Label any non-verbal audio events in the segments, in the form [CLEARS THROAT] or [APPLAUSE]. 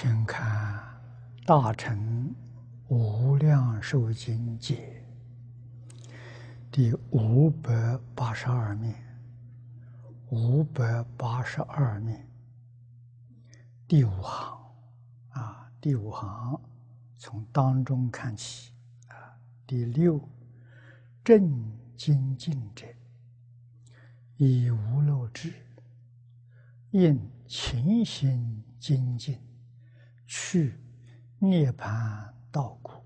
请看《大乘无量寿经》解，第五百八十二面，五百八十二面第五行，啊，第五行从当中看起，啊，第六正精进者，以无漏智，应勤心精进。去涅盘道苦，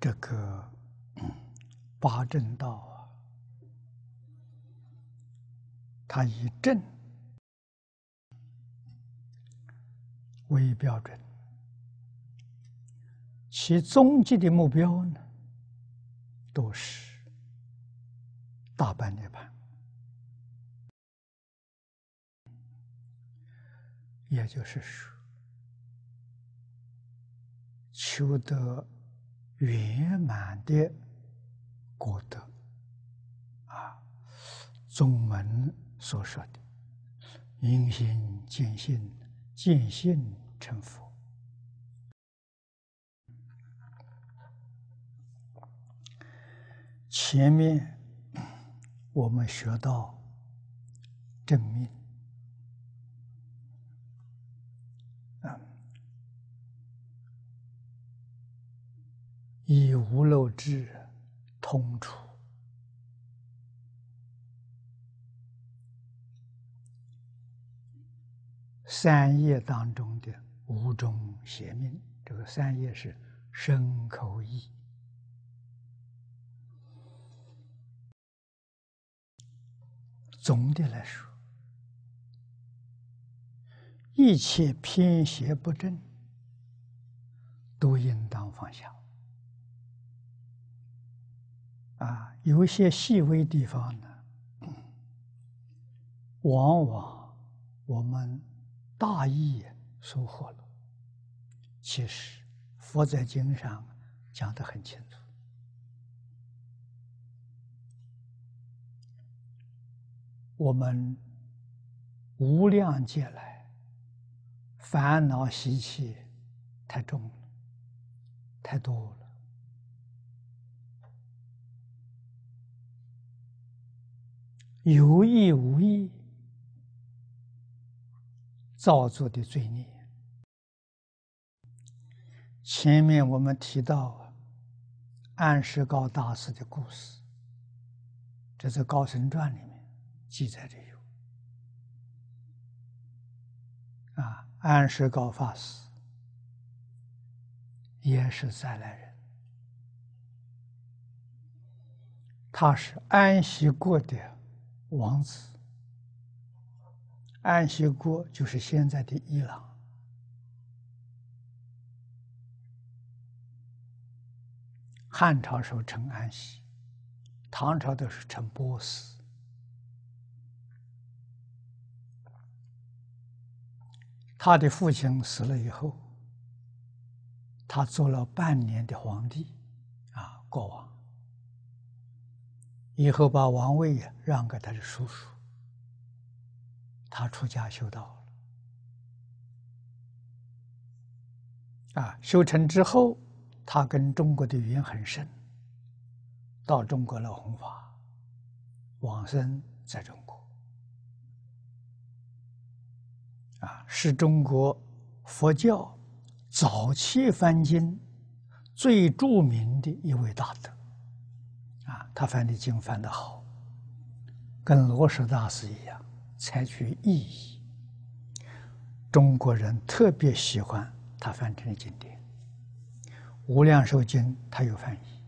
这个八正道啊，它以正为标准，其终极的目标呢，都是。大般涅吧，也就是说，求得圆满的果德，啊，宗门所说的明心、见性，见性成佛，前面。我们学到正命，啊，以无漏智通处三业当中的五种邪命，这个三业是身口意。总的来说，一切偏邪不正都应当放下。啊，有些细微地方呢，往往我们大意疏忽了。其实，佛在经上讲的很清楚。我们无量劫来，烦恼习气太重了，太多了，有意无意造作的罪孽。前面我们提到安世高大师的故事，这是《高僧传》里。记载着有，啊，安石高法师也是塞人，他是安息国的王子。安息国就是现在的伊朗。汉朝时候称安息，唐朝都是称波斯。他的父亲死了以后，他做了半年的皇帝，啊，国王，以后把王位让给他的叔叔，他出家修道了，啊，修成之后，他跟中国的缘很深，到中国来弘法，往生在中。啊，是中国佛教早期翻经最著名的一位大德，啊，他翻的经翻的好，跟罗什大师一样，采取意义。中国人特别喜欢他翻成的经典，《无量寿经》，他有翻译，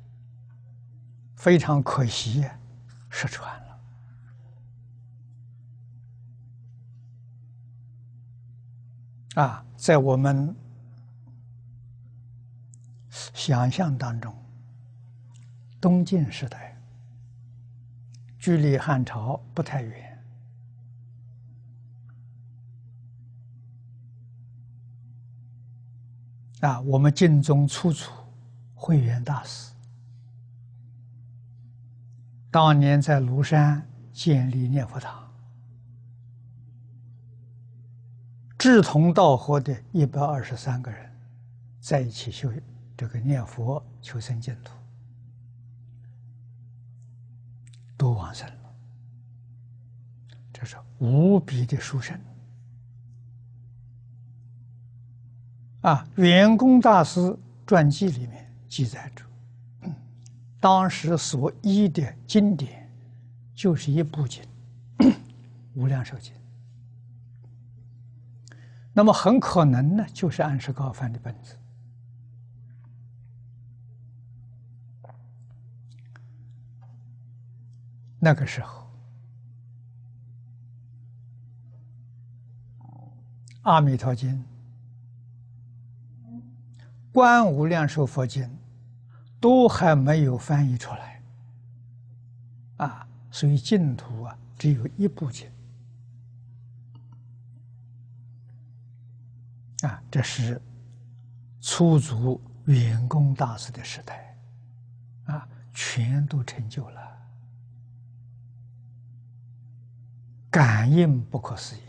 非常可惜，失传了。啊，在我们想象当中，东晋时代距离汉朝不太远啊。我们晋中出处慧远大师，当年在庐山建立念佛堂。志同道合的一百二十三个人在一起修这个念佛求生净土，都往生了，这是无比的殊胜啊！圆光大师传记里面记载着，当时所依的经典就是一部经《无量寿经》。那么很可能呢，就是安示高翻的本子。那个时候，《阿弥陀经》《观无量寿佛经》都还没有翻译出来啊，所以净土啊，只有一部经。啊，这是出足员工大师的时代，啊，全都成就了，感应不可思议。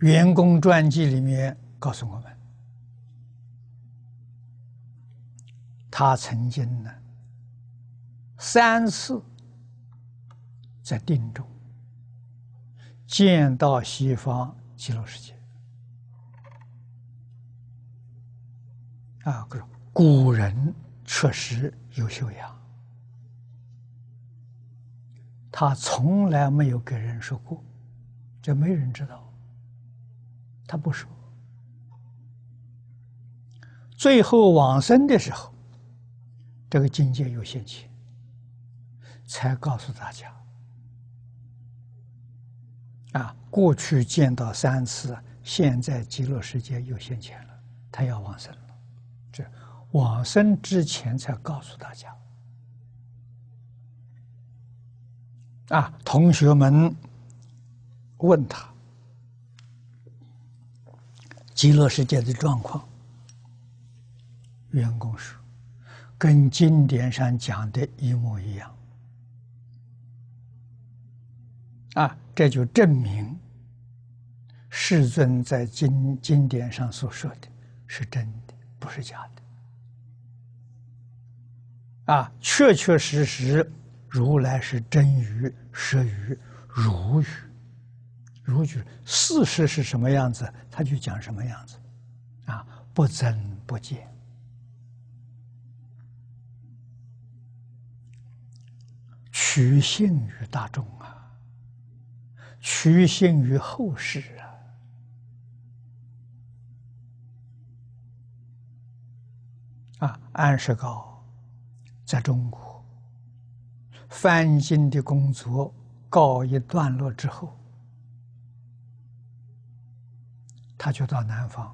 员工传记里面告诉我们，他曾经呢三次。在定中见到西方极乐世界啊！古人确实有修养，他从来没有给人说过，这没人知道，他不说。最后往生的时候，这个境界有限期。才告诉大家。啊，过去见到三次，现在极乐世界又现前了，他要往生了。这往生之前才告诉大家。啊，同学们问他极乐世界的状况，员工说跟经典上讲的一模一样。啊，这就证明，世尊在经经典上所说的是真的，不是假的。啊，确确实实，如来是真语、实语、如语、如句。事实是什么样子，他就讲什么样子。啊，不增不减，取信于大众啊。屈信于后世啊！啊，安世高在中国翻新的工作告一段落之后，他就到南方，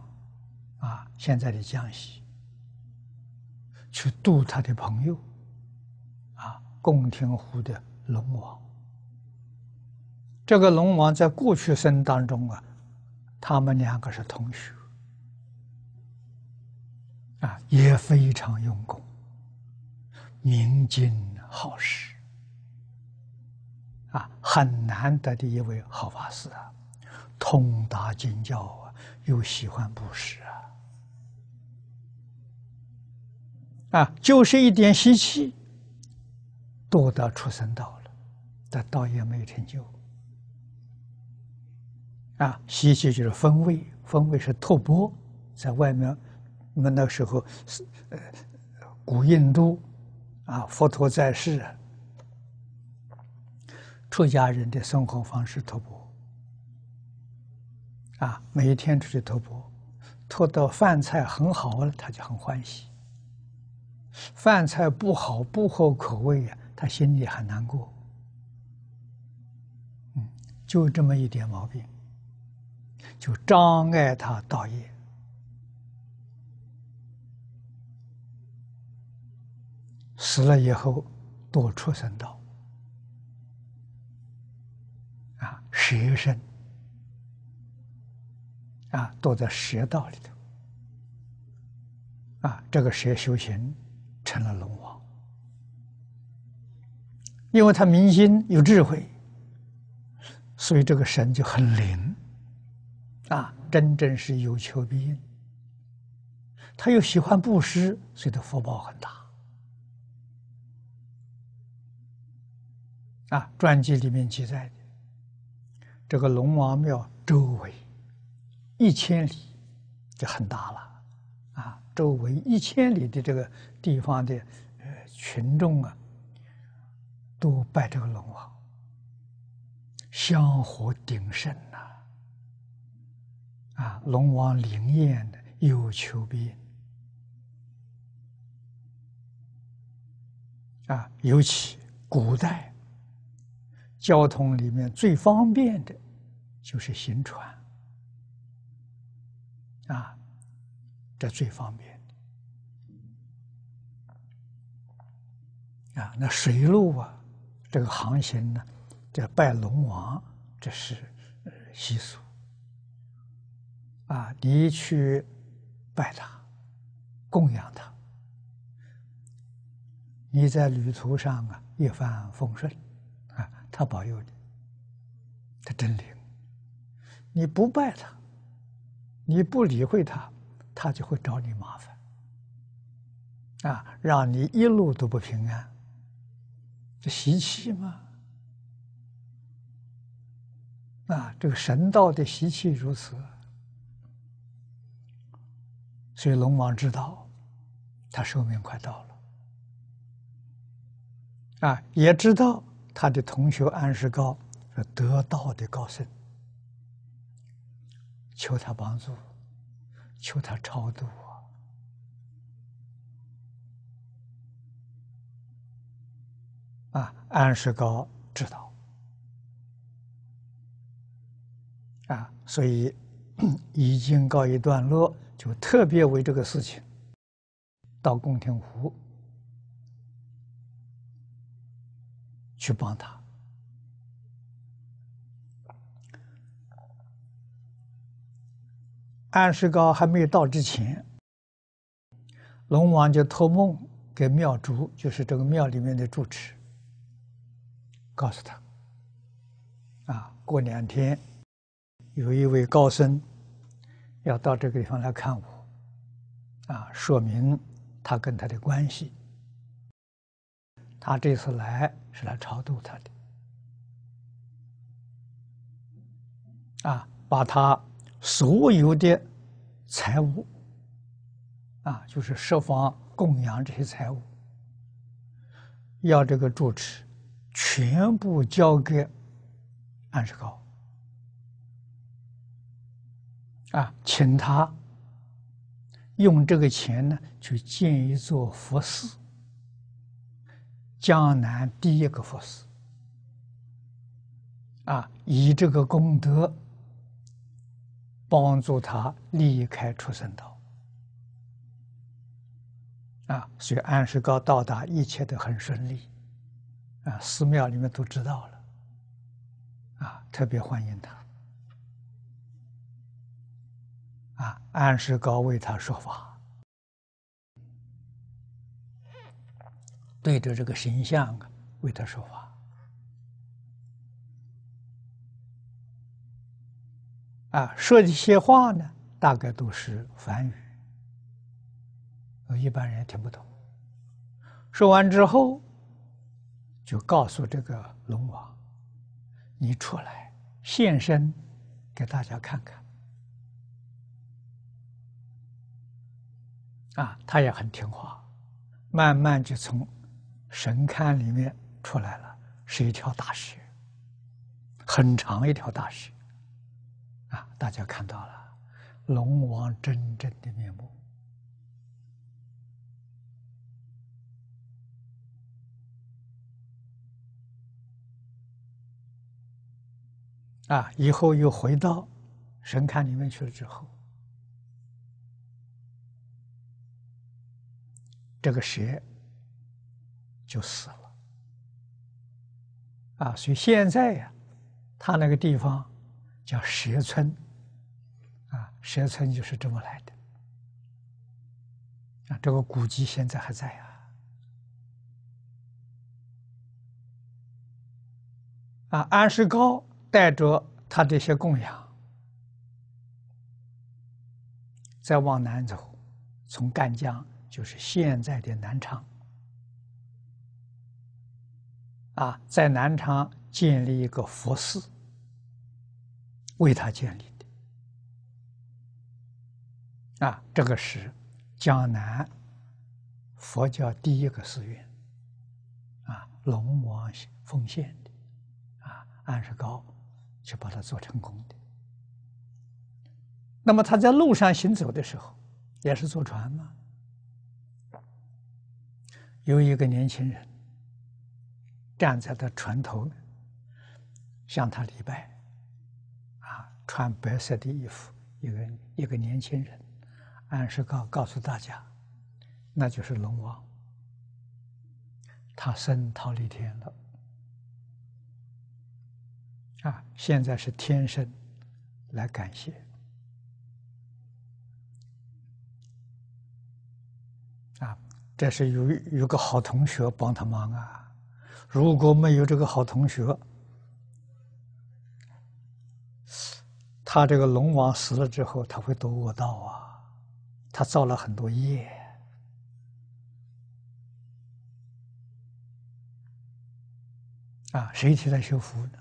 啊，现在的江西，去度他的朋友，啊，洞庭湖的龙王。这个龙王在过去生当中啊，他们两个是同学，啊，也非常用功，明经好施，啊，很难得的一位好法师啊，通达经教啊，又喜欢布施啊，啊，就是一点习气，堕到出生道了，但道也没成就。啊，西气就是风味，风味是吐蕃，在外面，我们那时候是呃，古印度啊，佛陀在世，出家人的生活方式吐蕃。啊，每一天出去托钵，托到饭菜很好了，他就很欢喜；饭菜不好不合口味啊，他心里很难过。嗯，就这么一点毛病。就障碍他道业，死了以后多出生道啊，蛇身啊，多在蛇道里头啊，这个蛇修行成了龙王，因为他明心有智慧，所以这个神就很灵。啊，真正是有求必应。他又喜欢布施，所以的福报很大。啊，传记里面记载的，这个龙王庙周围一千里就很大了。啊，周围一千里的这个地方的呃群众啊，都拜这个龙王，香火鼎盛。啊，龙王灵验的有求必应。啊，尤其古代交通里面最方便的，就是行船，啊，这最方便。啊，那水路啊，这个航行呢，这拜龙王，这是习俗。啊，你去拜他，供养他，你在旅途上啊一帆风顺，啊，他保佑你，他真灵。你不拜他，你不理会他，他就会找你麻烦，啊，让你一路都不平安。这习气嘛，啊，这个神道的习气如此。所以龙王知道，他寿命快到了，啊，也知道他的同学安世高是得道的高僧，求他帮助，求他超度啊！啊，安世高知道，啊，所以 [CLEARS THROAT] 已经告一段落。就特别为这个事情，到宫廷湖去帮他。安世高还没有到之前，龙王就托梦给庙主，就是这个庙里面的住持，告诉他：啊，过两天有一位高僧。要到这个地方来看我，啊，说明他跟他的关系。他这次来是来超度他的，啊，把他所有的财物，啊，就是设防供养这些财物，要这个住持全部交给安世高。啊，请他用这个钱呢，去建一座佛寺，江南第一个佛寺。啊，以这个功德帮助他离开出生岛。啊，所以安世高到达，一切都很顺利。啊，寺庙里面都知道了，啊，特别欢迎他。啊，安世高为他说法，对着这个形象为他说法。啊，说一些话呢，大概都是梵语，一般人听不懂。说完之后，就告诉这个龙王：“你出来现身，给大家看看。”啊，他也很听话，慢慢就从神龛里面出来了，是一条大蛇，很长一条大蛇，啊，大家看到了龙王真正的面目啊！以后又回到神龛里面去了之后。这个蛇就死了，啊，所以现在呀，他那个地方叫蛇村，啊，蛇村就是这么来的，啊，这个古迹现在还在啊。啊，安世高带着他这些供养，再往南走，从赣江。就是现在的南昌，啊，在南昌建立一个佛寺，为他建立的，啊，这个是江南佛教第一个寺院，啊，龙王奉献的，啊，安世高去把它做成功的。那么他在路上行走的时候，也是坐船吗？有一个年轻人站在他船头向他礼拜，啊，穿白色的衣服，一个一个年轻人，暗示告告诉大家，那就是龙王，他升逃离天了，啊，现在是天神来感谢，啊。但是有有个好同学帮他忙啊，如果没有这个好同学，他这个龙王死了之后，他会多恶道啊，他造了很多业啊，谁替他修福呢？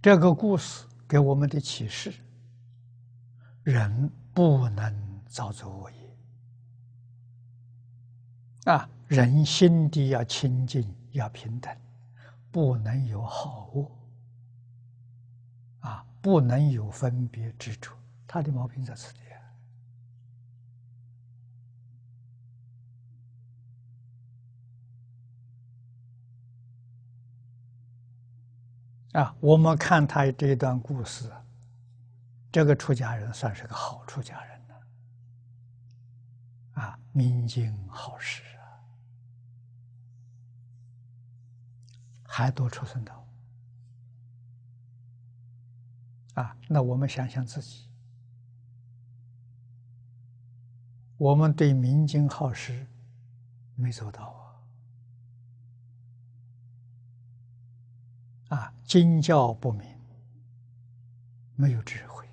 这个故事。给我们的启示：人不能造作恶业，啊，人心地要清净，要平等，不能有好恶，啊，不能有分别执着。他的毛病在此地。啊，我们看他这一段故事，这个出家人算是个好出家人了，啊，明净好事啊，还多出生道，啊，那我们想想自己，我们对明净好事没做到。啊，惊叫不明，没有智慧；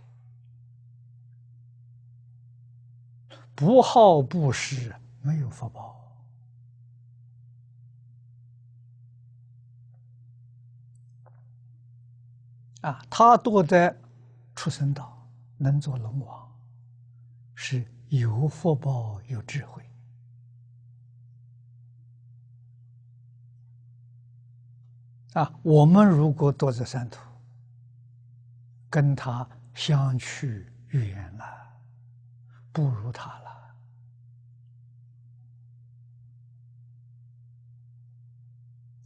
不好布施，没有福报。啊，他多在畜生道，能做龙王，是有福报有智慧。啊，我们如果多在三头，跟他相去远了，不如他了。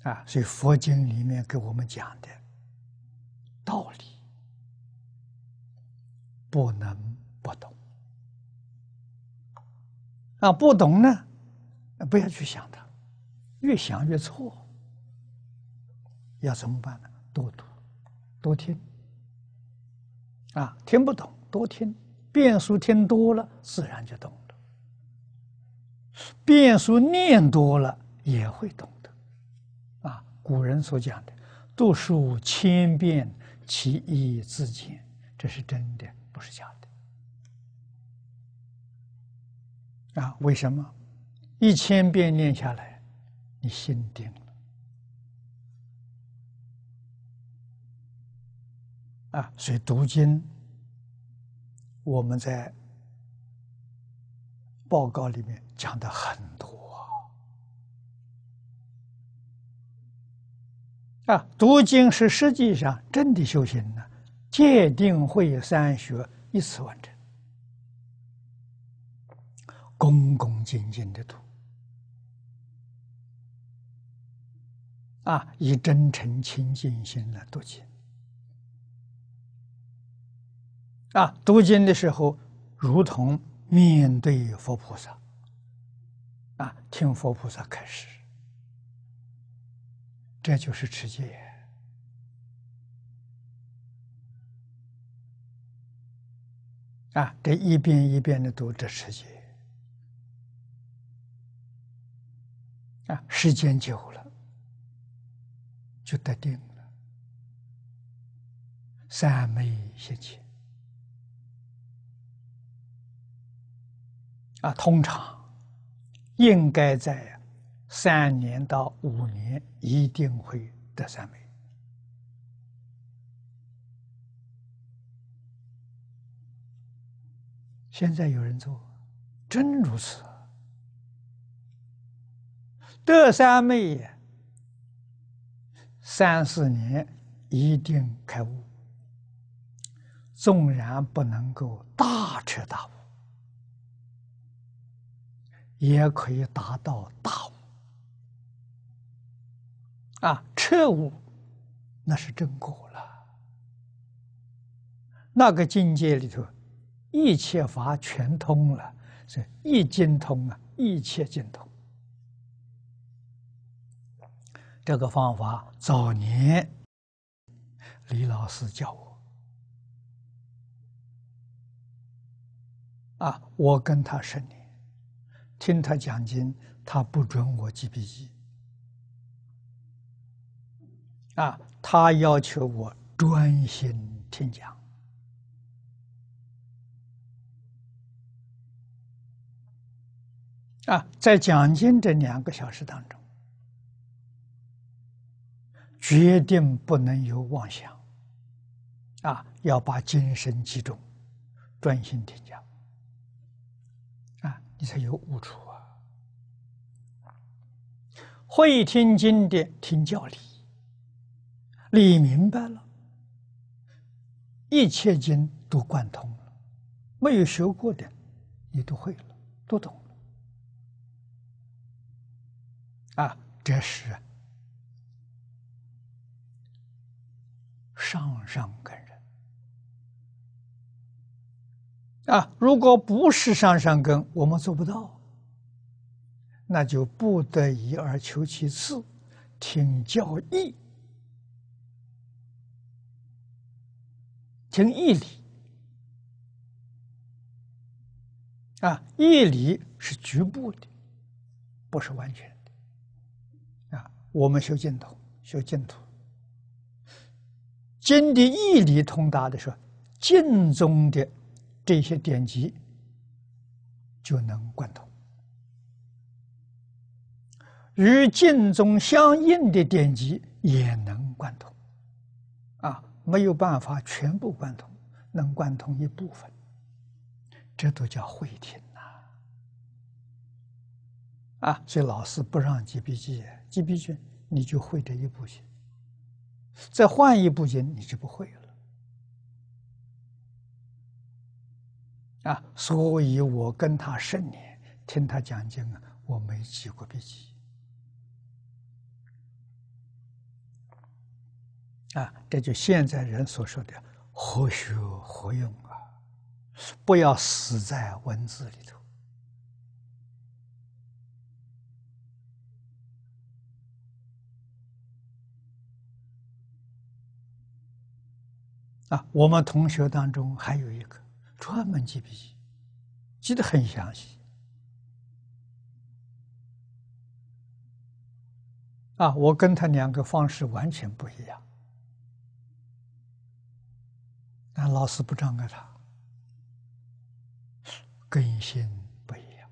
啊，所以佛经里面给我们讲的道理，不能不懂。啊，不懂呢，不要去想它，越想越错。要怎么办呢？多读，多听，啊，听不懂多听，遍书听多了自然就懂了，遍书念多了也会懂得，啊，古人所讲的“读书千遍，其义自见”，这是真的，不是假的。啊，为什么？一千遍念下来，你心定了。啊，所以读经，我们在报告里面讲的很多啊。读经是实际上真的修行呢，戒定慧三学一次完成，恭恭敬敬的读，啊，以真诚清净心来读经。啊，读经的时候，如同面对佛菩萨，啊，听佛菩萨开始，这就是持戒，啊，这一遍一遍的读这持戒，啊，时间久了就得定了，三昧习气。啊，通常应该在三年到五年一定会得三昧。现在有人做，真如此，得三昧，三四年一定开悟，纵然不能够大彻大悟。也可以达到大悟，啊，彻悟，那是真果了。那个境界里头，一切法全通了，是一经通啊，一切尽通。这个方法早年李老师教我，啊，我跟他十年。听他讲经，他不准我记笔记，啊，他要求我专心听讲，啊，在讲经这两个小时当中，决定不能有妄想，啊，要把精神集中，专心听讲。你才有悟处啊！会听经典，听教理，理明白了，一切经都贯通了。没有学过的，你都会了，都懂了。啊，这是上上根。啊，如果不是上上根，我们做不到，那就不得已而求其次，听教义，听义理，啊，义理是局部的，不是完全的，啊，我们修净土，修净土，经的义理通达的是净中的。这些典籍就能贯通，与镜中相应的典籍也能贯通，啊，没有办法全部贯通，能贯通一部分，这都叫会听呐，啊，所以老师不让记笔记，记笔记你就会这一部经，再换一部经你就不会了。啊，所以我跟他十年听他讲经，啊，我没记过笔记。啊，这就现在人所说的“活学活用”啊，不要死在文字里头。啊，我们同学当中还有一个。专门记笔记，记得很详细。啊，我跟他两个方式完全不一样。但老师不障碍他，根性不一样。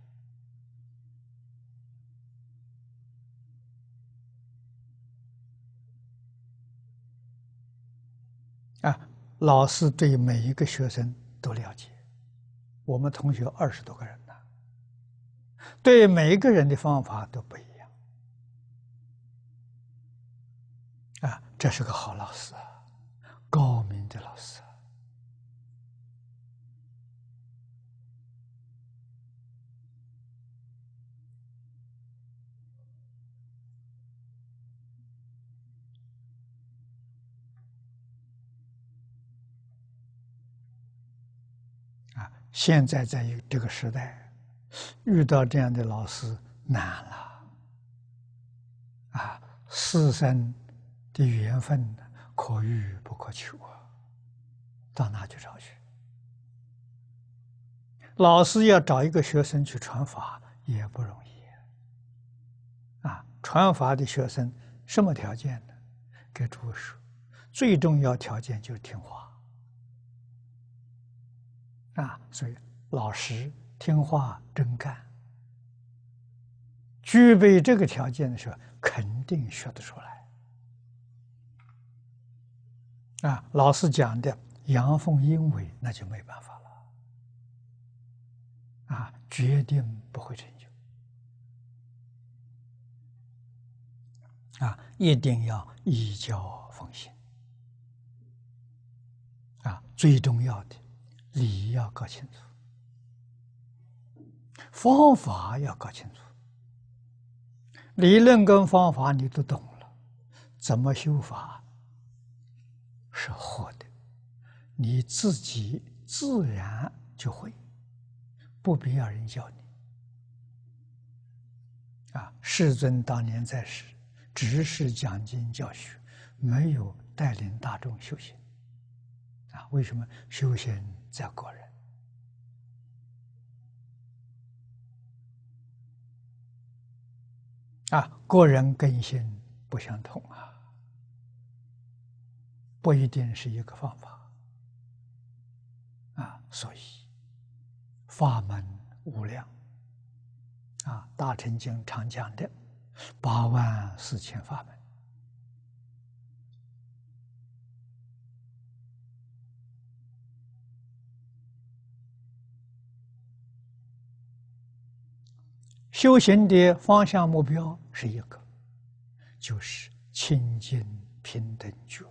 啊，老师对每一个学生。都了解，我们同学二十多个人呐，对每一个人的方法都不一样，啊，这是个好老师，高明的老师。现在在这个时代，遇到这样的老师难了啊！师生的缘分可遇不可求啊！到哪去找去？老师要找一个学生去传法也不容易啊！传法的学生什么条件呢？给注说，最重要条件就是听话。啊，所以老实、听话、真干，具备这个条件的时候，肯定学得出来。啊，老师讲的阳奉阴违，那就没办法了。啊，决定不会成就。啊，一定要以教奉行。啊，最重要的。你要搞清楚，方法要搞清楚。理论跟方法你都懂了，怎么修法是活的，你自己自然就会，不必要人教你。啊，世尊当年在世，只是讲经教学，没有带领大众修行。啊，为什么修行？在个人啊，个人根新不相同啊，不一定是一个方法啊，所以法门无量啊，《大乘经》常讲的八万四千法门。修行的方向目标是一个，就是清净平等觉。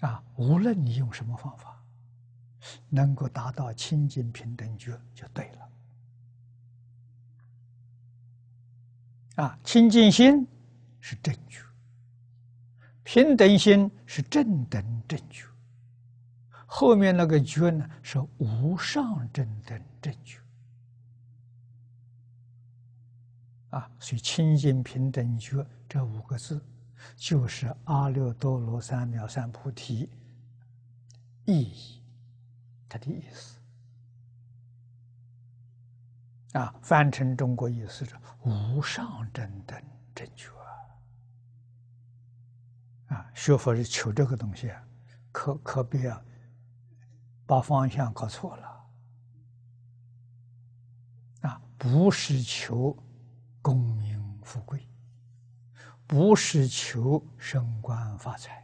啊，无论你用什么方法，能够达到清净平等觉就对了。啊，清净心是正觉，平等心是正等正觉，后面那个觉呢是无上正等正觉。啊，所以“清净平等觉”这五个字，就是阿耨多罗三藐三菩提意义，它的意思。啊，翻成中国意思是“无上正等正觉”。啊，学佛是求这个东西，可可别把方向搞错了。啊，不是求。功名富贵，不是求升官发财，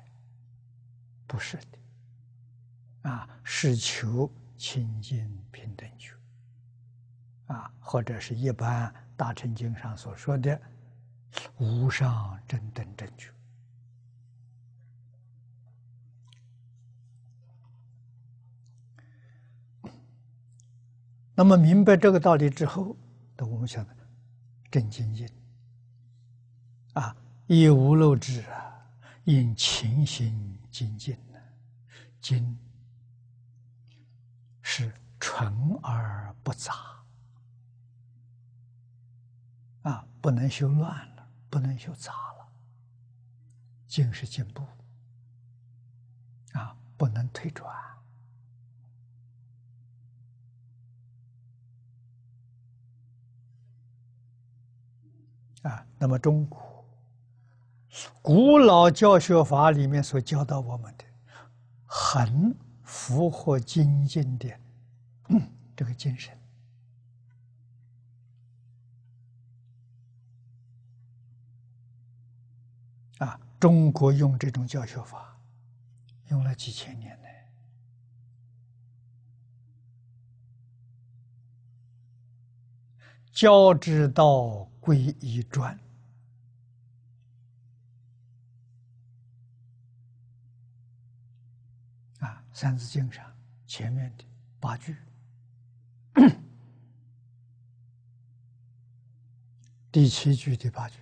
不是的，啊，是求清净平等觉，啊，或者是一般大乘经上所说的无上正等正觉。那么，明白这个道理之后，那我们想得正精进啊，亦无漏智啊，应勤心精进呢。精是纯而不杂啊，不能修乱了，不能修杂了。精是进步啊，不能退转。啊，那么中国古老教学法里面所教导我们的，很符合精进的这个精神。啊，中国用这种教学法用了几千年了。教之道，贵以专。啊，《三字经》上前面的八句，[COUGHS] 第七句、第八句。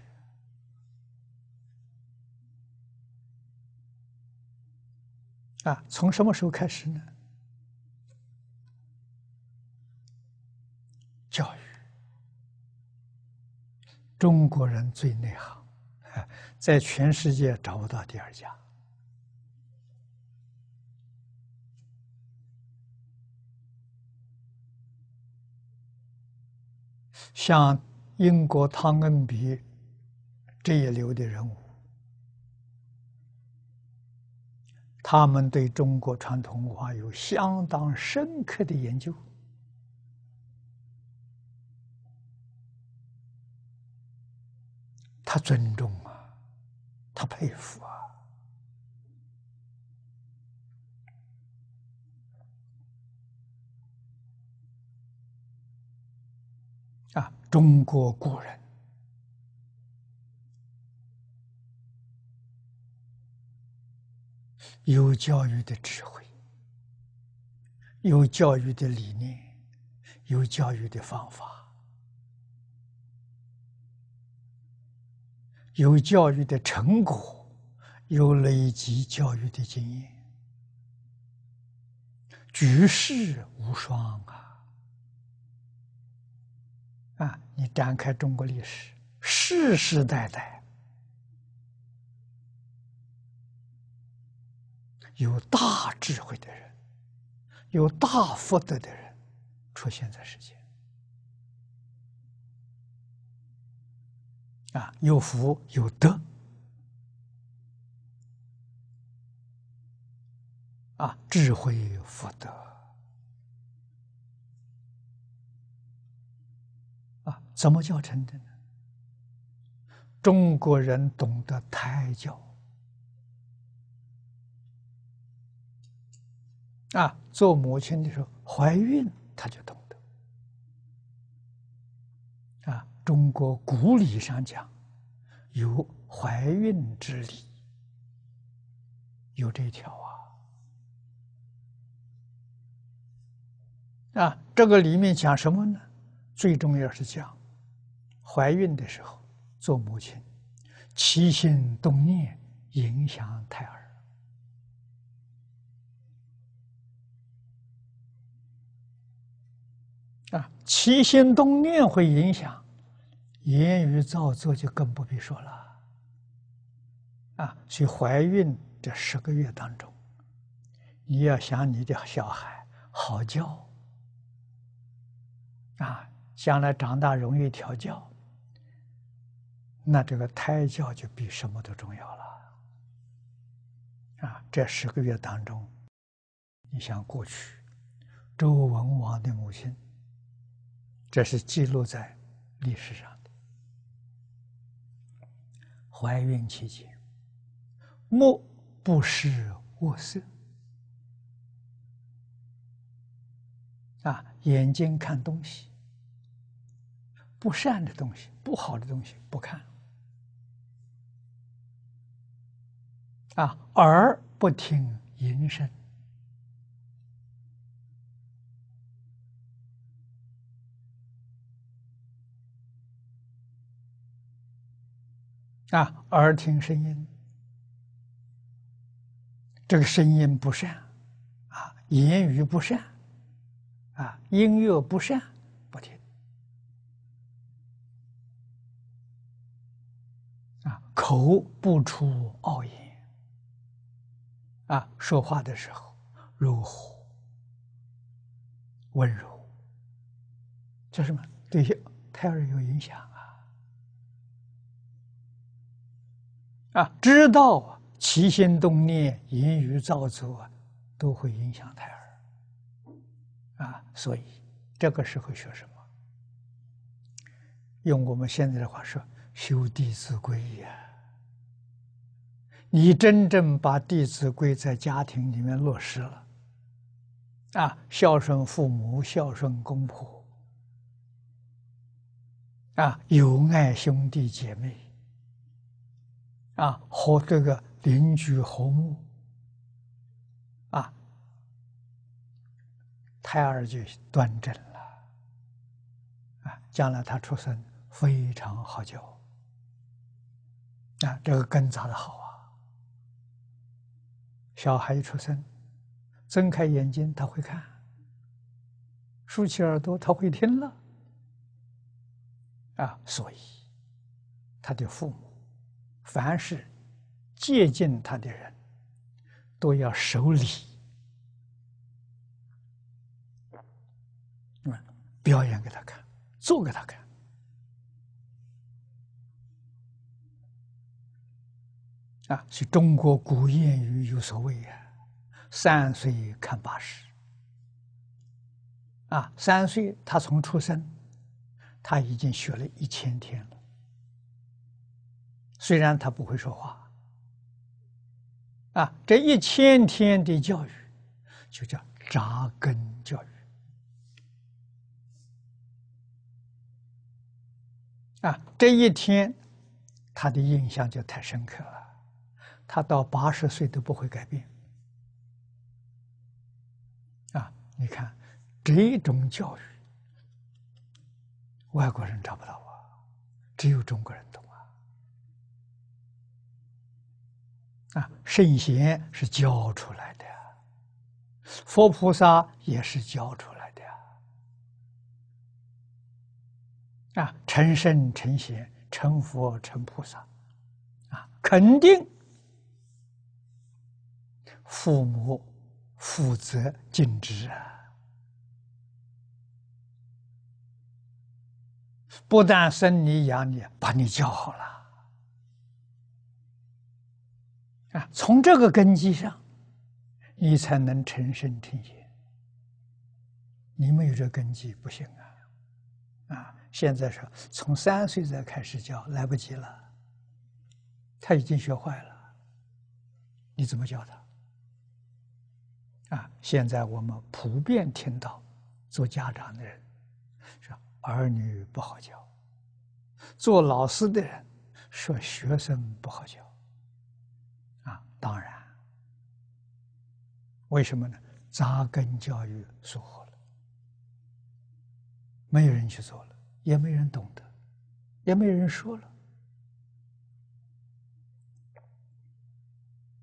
啊，从什么时候开始呢？教育。中国人最内行，[LAUGHS] 在全世界找不到第二家。像英国汤恩比这一流的人物，他们对中国传统文化有相当深刻的研究。他尊重啊，他佩服啊！啊，中国古人有教育的智慧，有教育的理念，有教育的方法。有教育的成果，有累积教育的经验，举世无双啊！啊，你展开中国历史，世世代代有大智慧的人，有大福德的人出现在世间。啊，有福有德，啊，智慧福德，啊，怎么叫成的呢？中国人懂得胎教，啊，做母亲的时候怀孕他就懂。中国古礼上讲，有怀孕之礼，有这条啊。啊，这个里面讲什么呢？最重要是讲，怀孕的时候，做母亲，起心动念影响胎儿。啊，起心动念会影响。言语造作就更不必说了，啊，所以怀孕这十个月当中，你要想你的小孩好教，啊，将来长大容易调教，那这个胎教就比什么都重要了，啊，这十个月当中，你像过去周文王的母亲，这是记录在历史上。怀孕期间，莫不识恶色啊，眼睛看东西，不善的东西、不好的东西不看啊，耳不听淫声。啊，耳听声音，这个声音不善，啊，言语不善，啊，音乐不善，不听，啊，口不出恶言，啊，说话的时候如和温柔，这什么对胎儿有影响？啊，知道啊，起心动念、言语造作啊，都会影响胎儿。啊，所以这个时候学什么？用我们现在的话说，修《弟子规》呀。你真正把《弟子规》在家庭里面落实了，啊，孝顺父母，孝顺公婆，啊，友爱兄弟姐妹。啊，和这个邻居和睦，啊，胎儿就端正了，啊，将来他出生非常好教，啊，这个根扎的好啊，小孩一出生，睁开眼睛他会看，竖起耳朵他会听了，啊，所以他的父母。凡是接近他的人，都要守礼。表演给他看，做给他看。啊，是中国古谚语有所谓啊，“三岁看八十”。啊，三岁他从出生，他已经学了一千天了。虽然他不会说话，啊，这一千天的教育就叫扎根教育，啊，这一天他的印象就太深刻了，他到八十岁都不会改变，啊，你看这种教育，外国人找不到啊，只有中国人懂。啊，圣贤是教出来的，佛菩萨也是教出来的。啊，成圣成贤，成佛成菩萨，啊，肯定父母负责尽职啊，不但生你养你，把你教好了。从这个根基上，你才能成圣成贤。你没有这根基，不行啊！啊，现在说从三岁再开始教，来不及了。他已经学坏了，你怎么教他？啊，现在我们普遍听到，做家长的人说儿女不好教，做老师的人说学生不好教。当然，为什么呢？扎根教育疏忽了，没有人去做了，也没人懂得，也没人说了。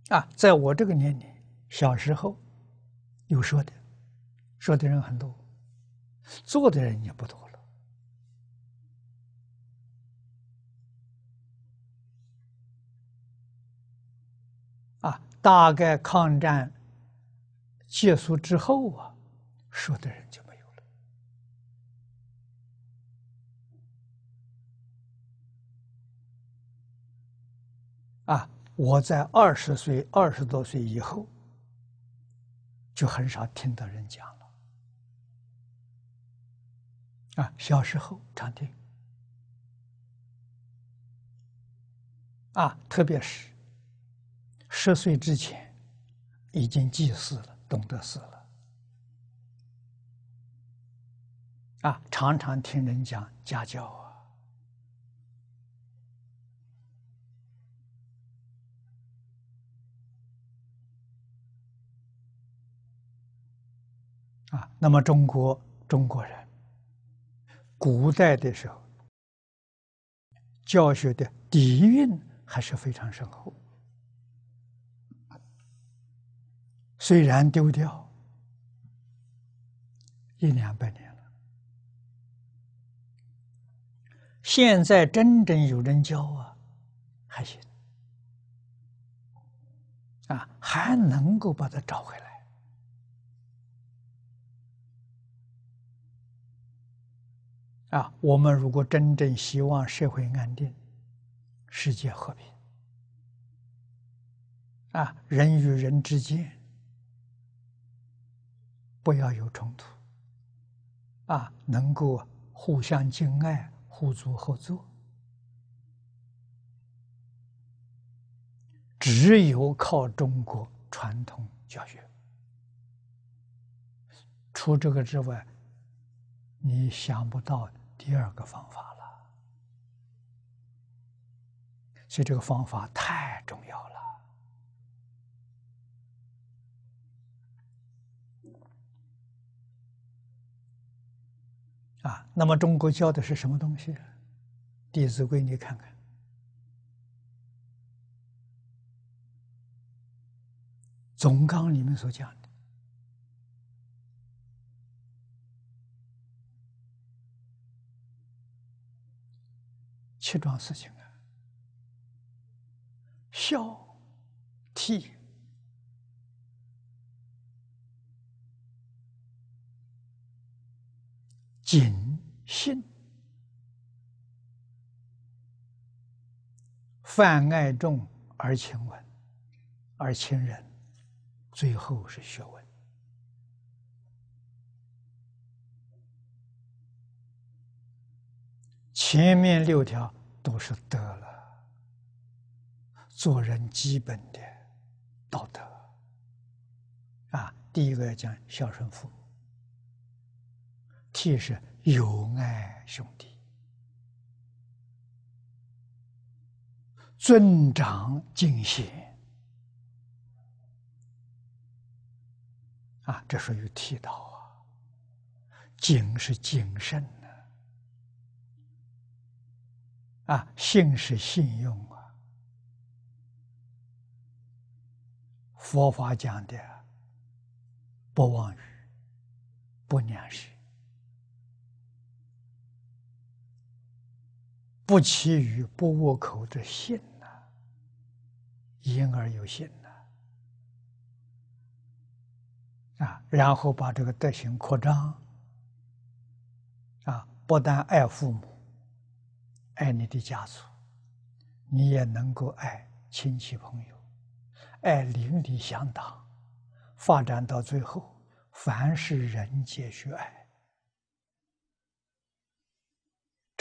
啊，在我这个年龄，小时候有说的，说的人很多，做的人也不多。大概抗战结束之后啊，说的人就没有了。啊，我在二十岁、二十多岁以后，就很少听到人讲了。啊，小时候常听，啊，特别是。十岁之前，已经记事了，懂得事了。啊，常常听人讲家教啊。啊，那么中国中国人，古代的时候，教学的底蕴还是非常深厚。虽然丢掉一两百年了，现在真正有人教啊，还行啊，还能够把它找回来啊。我们如果真正希望社会安定、世界和平啊，人与人之间。不要有冲突，啊，能够互相敬爱、互助合作，只有靠中国传统教学，除这个之外，你想不到第二个方法了。所以这个方法太重要了。啊，那么中国教的是什么东西？《弟子规》，你看看总纲里面所讲的七桩事情啊：孝、悌。谨信，泛爱众而亲文，而亲仁，最后是学问。前面六条都是得了做人基本的道德啊，第一个要讲孝顺父母。悌是友爱兄弟，尊长敬贤啊，这时候又提到啊。敬是精神呢，啊，信是信用啊。佛法讲的，不忘语，不念时。不欺于不沃口的信呐，言而有信呐，啊，然后把这个德行扩张，啊，不但爱父母，爱你的家族，你也能够爱亲戚朋友，爱邻里乡党，发展到最后，凡是人皆需爱。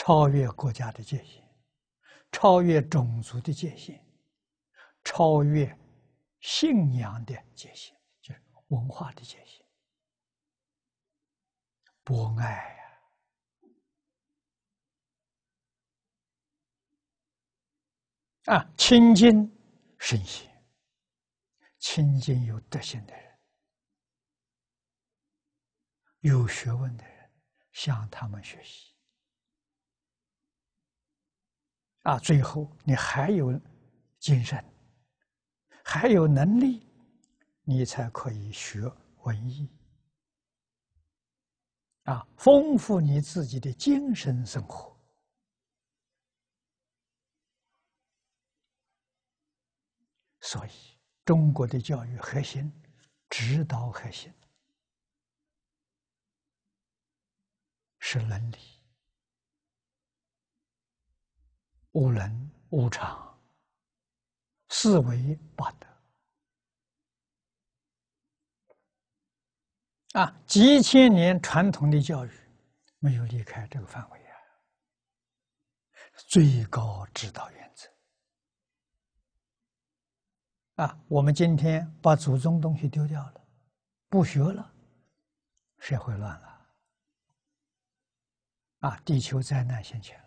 超越国家的界限，超越种族的界限，超越信仰的界限，就是文化的界限。博爱呀！啊，亲近圣贤，亲近有德行的人，有学问的人，向他们学习。啊，最后你还有精神，还有能力，你才可以学文艺，啊，丰富你自己的精神生活。所以，中国的教育核心、指导核心是伦理。五伦、五常、四维八德，啊，几千年传统的教育没有离开这个范围啊。最高指导原则啊，我们今天把祖宗东西丢掉了，不学了，社会乱了，啊，地球灾难现前。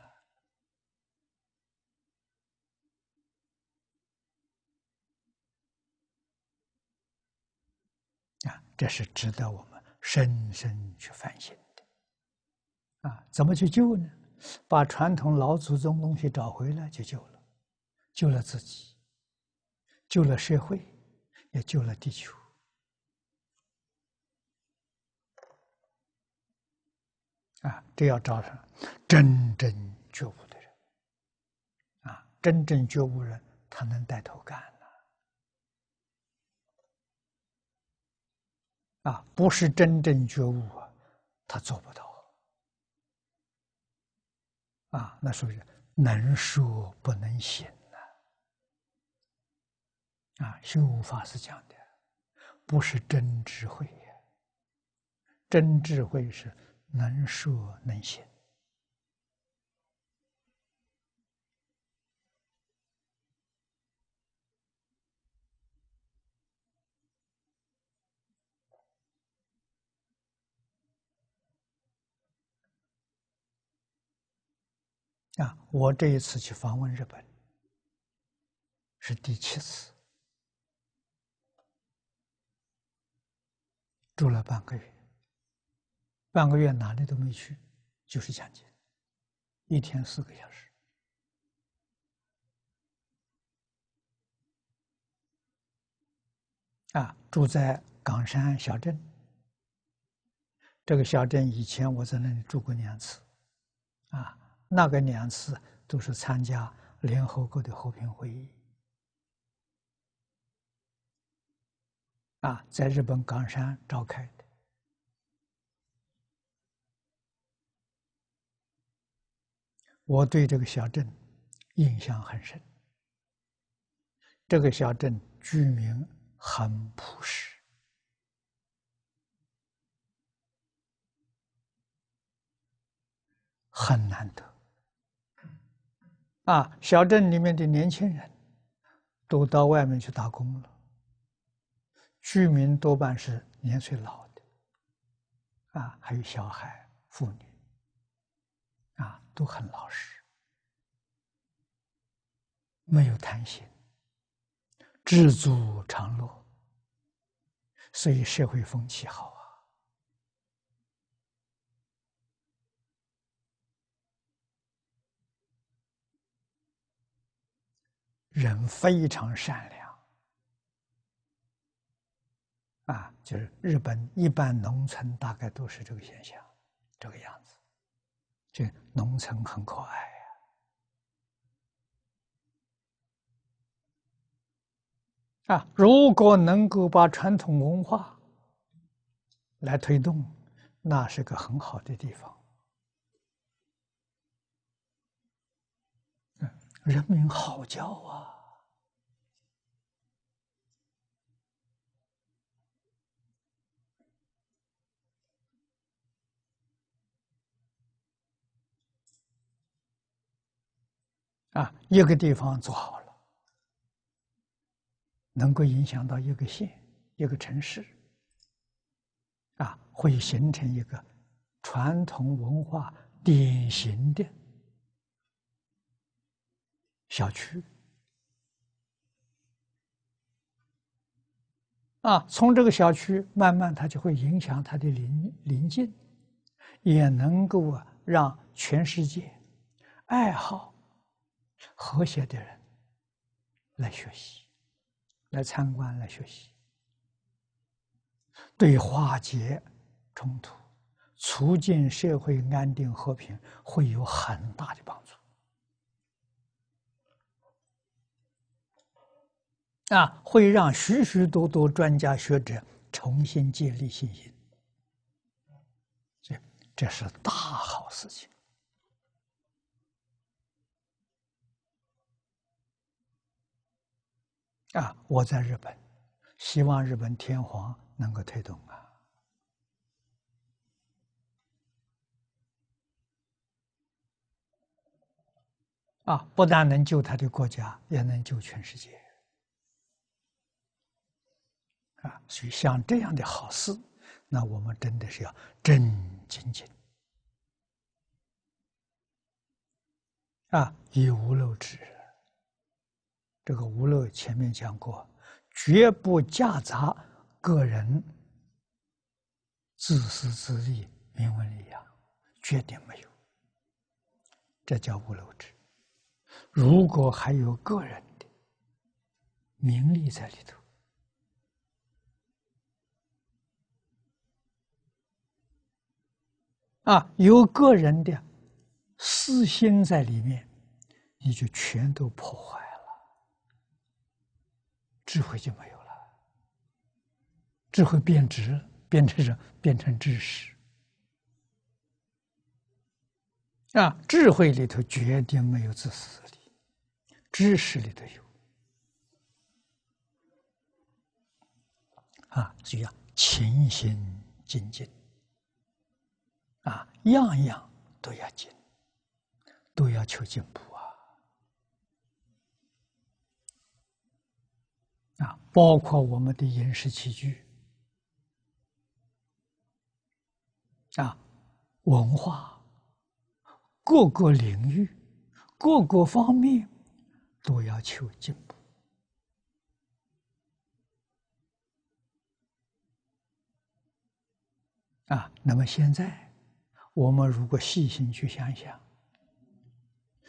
这是值得我们深深去反省的啊！怎么去救呢？把传统老祖宗东西找回来就救了，救了自己，救了社会，也救了地球啊！这要找上真正觉悟的人啊！真正觉悟人，他能带头干。啊，不是真正觉悟，啊，他做不到。啊，那属于能说不能行了。啊，修法是讲的，不是真智慧呀。真智慧是能说能行。啊，我这一次去访问日本，是第七次，住了半个月，半个月哪里都没去，就是讲经，一天四个小时。啊，住在冈山小镇，这个小镇以前我在那里住过两次，啊。那个两次都是参加联合国的和平会议，啊，在日本冈山召开的。我对这个小镇印象很深，这个小镇居民很朴实，很难得。啊，小镇里面的年轻人，都到外面去打工了。居民多半是年岁老的，啊，还有小孩、妇女，啊，都很老实，没有贪心，知足常乐，所以社会风气好。人非常善良，啊，就是日本一般农村大概都是这个现象，这个样子，这农村很可爱呀。啊，如果能够把传统文化来推动，那是个很好的地方。人民好叫啊！啊，一个地方做好了，能够影响到一个县、一个城市，啊，会形成一个传统文化典型的。小区啊，从这个小区慢慢，它就会影响它的邻邻近，也能够啊，让全世界爱好和谐的人来学习、来参观、来学习，对化解冲突、促进社会安定和平会有很大的帮助。啊，会让许许多多专家学者重新建立信心，这这是大好事情。啊，我在日本，希望日本天皇能够推动啊，啊，不但能救他的国家，也能救全世界。所以，像这样的好事，那我们真的是要真清经。啊！以无漏智，这个无漏前面讲过，绝不夹杂个人自私自利、名闻利养，绝对没有。这叫无漏智。如果还有个人的名利在里头，啊，有个人的私心在里面，你就全都破坏了，智慧就没有了，智慧贬值，变成什？变成知识？啊，智慧里头绝对没有自私的，知识里头有。啊，所以要勤心精进。样样都要进，都要求进步啊！啊，包括我们的饮食起居，啊，文化，各个领域、各个方面都要求进步。啊，那么现在。我们如果细心去想一想，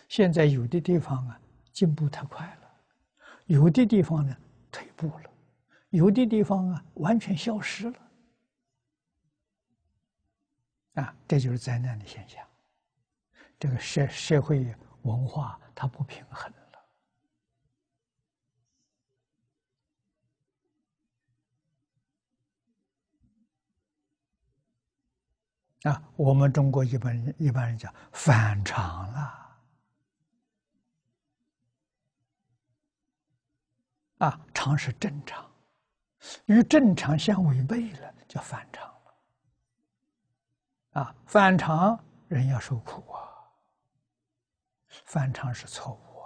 现在有的地方啊进步太快了，有的地方呢退步了，有的地方啊完全消失了，啊，这就是灾难的现象。这个社社会文化它不平衡。啊，我们中国一般人一般人讲反常了，啊，常是正常，与正常相违背了就反常了，啊，反常人要受苦啊，反常是错误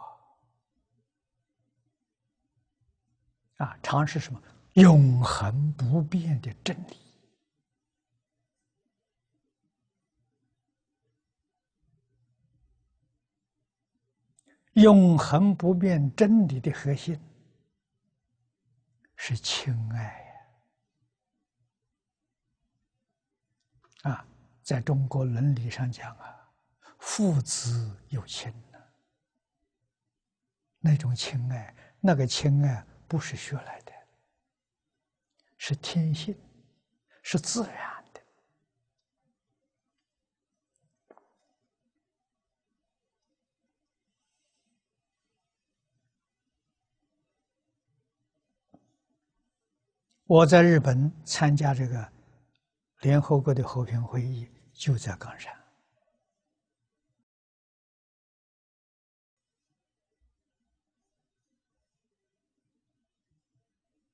啊，啊，常是什么永恒不变的真理。永恒不变真理的核心是亲爱呀！啊，在中国伦理上讲啊，父子有亲那种情爱，那个情爱不是学来的，是天性，是自然。我在日本参加这个联合国的和平会议，就在冈山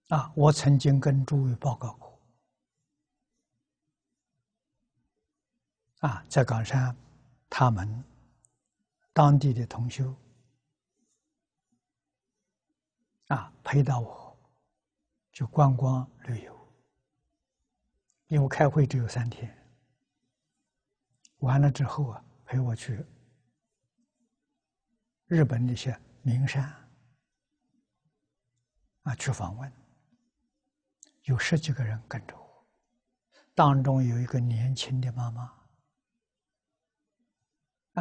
啊，我曾经跟诸位报告过啊，在冈山，他们当地的同修啊陪到我。就观光旅游，因为开会只有三天，完了之后啊，陪我去日本那些名山啊去访问，有十几个人跟着我，当中有一个年轻的妈妈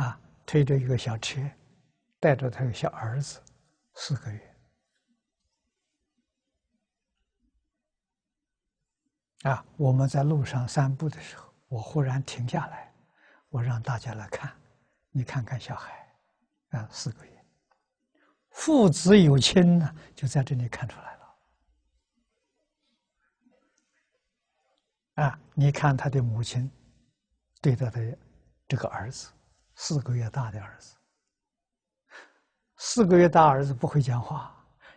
啊，推着一个小车，带着他的小儿子四个月。啊，我们在路上散步的时候，我忽然停下来，我让大家来看，你看看小孩，啊，四个月，父子有亲呢，就在这里看出来了。啊，你看他的母亲，对他的这个儿子，四个月大的儿子，四个月大儿子不会讲话，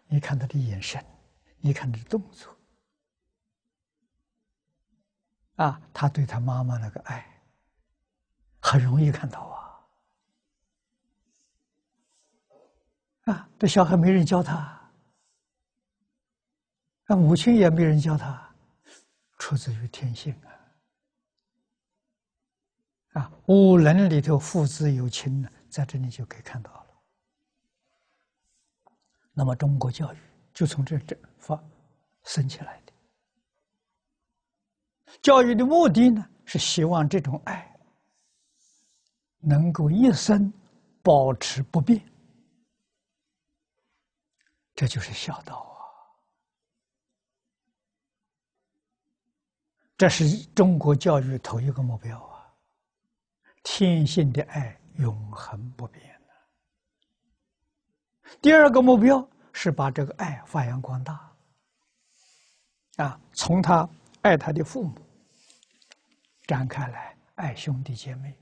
你看他的眼神，你看他的动作。啊，他对他妈妈那个爱，很容易看到啊。啊，这小孩没人教他，那母亲也没人教他，出自于天性啊。啊，五伦里头父子有亲呢，在这里就可以看到了。那么，中国教育就从这这发生起来。教育的目的呢，是希望这种爱能够一生保持不变。这就是孝道啊！这是中国教育头一个目标啊，天性的爱永恒不变的。第二个目标是把这个爱发扬光大啊，从他。爱他的父母，展开来爱兄弟姐妹，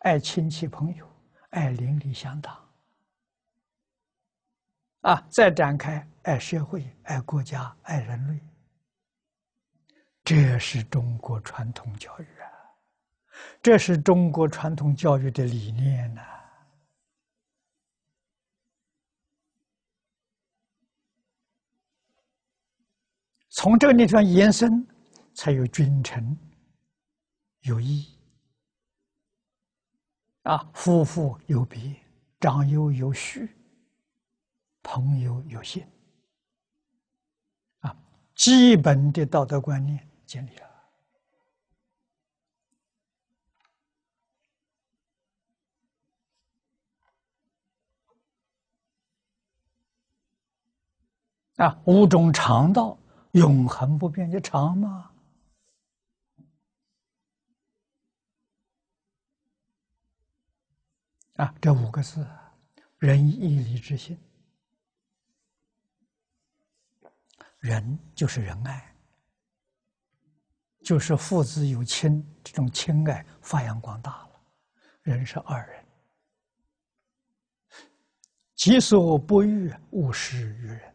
爱亲戚朋友，爱邻里乡党，啊，再展开爱社会、爱国家、爱人类，这是中国传统教育啊，这是中国传统教育的理念呢。从这个地方延伸，才有君臣，有义，啊，夫妇有别，长幼有序，朋友有信，啊，基本的道德观念建立了。啊，五种常道。永恒不变，就长吗？啊，这五个字：仁义礼智信。仁就是仁爱，就是父子有亲这种亲爱发扬光大了。人是二人，己所不欲，勿施于人。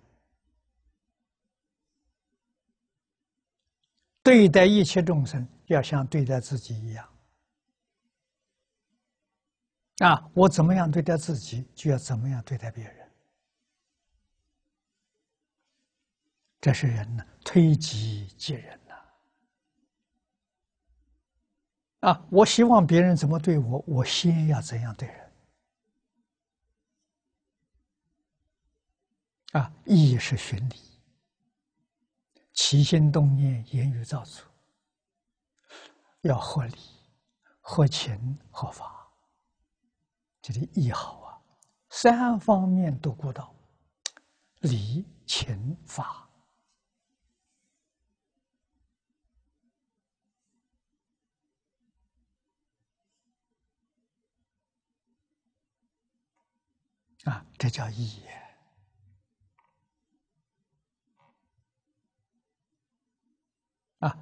对待一切众生，要像对待自己一样。啊，我怎么样对待自己，就要怎么样对待别人。这是人呢，推己及人呐。啊，我希望别人怎么对我，我先要怎样对人。啊，义是循理。起心动念，言语造出，要合理、合情、合法，这里义好啊，三方面都顾到，理、情、法啊，这叫义、也。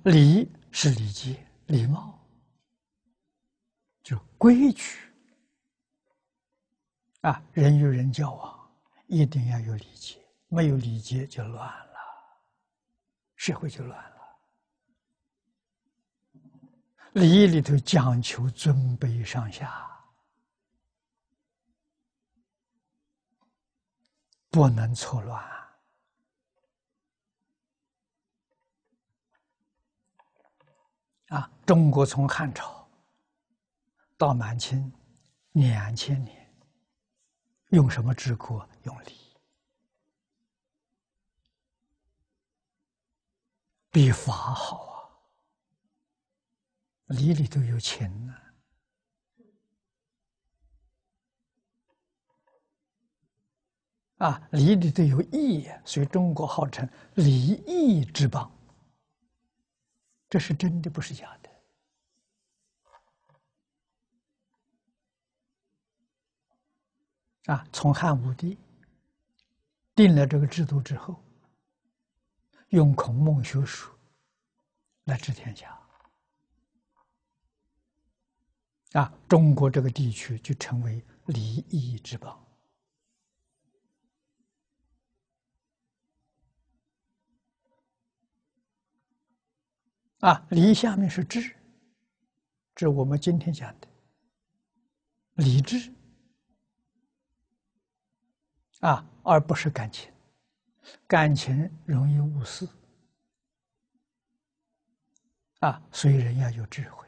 礼是礼节、礼貌，就规矩。啊，人与人交往一定要有礼节，没有礼节就乱了，社会就乱了。礼里头讲求尊卑上下，不能错乱。啊，中国从汉朝到满清两千年，用什么治国？用礼，比法好啊！礼里都有钱呢，啊，礼里都有义，所以中国号称礼义之邦。这是真的，不是假的。啊，从汉武帝定了这个制度之后，用孔孟学说来治天下，啊，中国这个地区就成为礼仪之邦。啊，离下面是智，这我们今天讲的理智啊，而不是感情，感情容易误事啊，所以人要有智慧，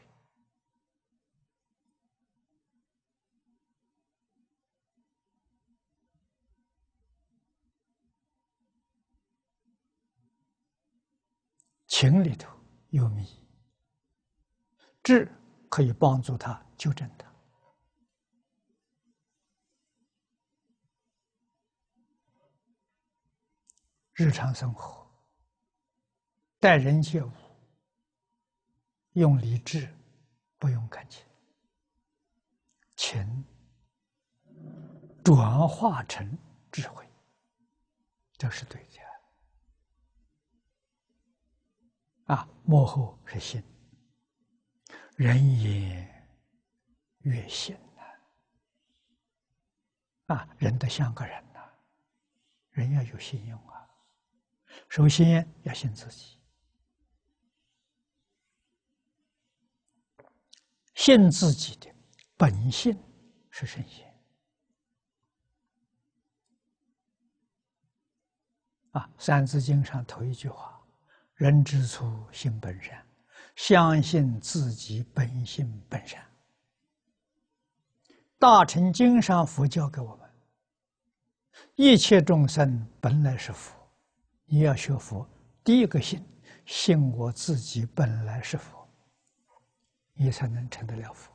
情里头。有迷，智可以帮助他纠正他。日常生活，待人接物，用理智，不用感情，情转化成智慧，这是对的。啊，幕后是心，人也越信了。啊，人得像个人呐，人要有信用啊，首先要信自己，信自己的本性是圣贤。啊，《三字经》上头一句话。人之初，性本善。相信自己本性本善。大乘经上，佛教给我们：一切众生本来是佛。你要学佛，第一个信，信我自己本来是佛，你才能成得了佛。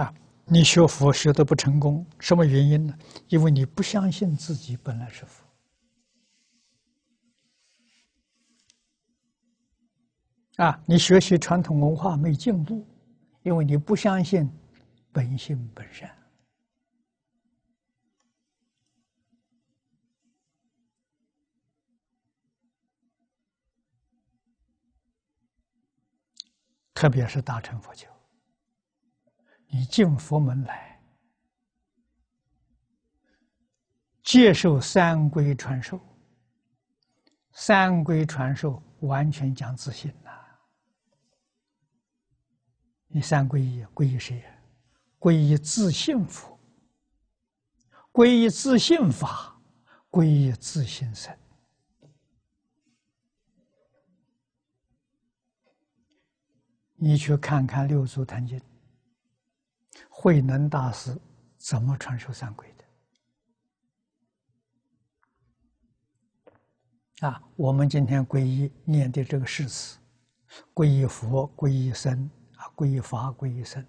啊，你学佛学的不成功，什么原因呢？因为你不相信自己本来是佛。啊！你学习传统文化没进步，因为你不相信本性本善，特别是大乘佛教，你进佛门来接受三规传授，三规传授完全讲自信。你三皈依，皈依谁？皈依自信佛，皈依自信法，皈依自信神。你去看看《六祖坛经》，慧能大师怎么传授三皈的？啊，我们今天皈依念的这个誓词，皈依佛，皈依僧。归法，归一僧。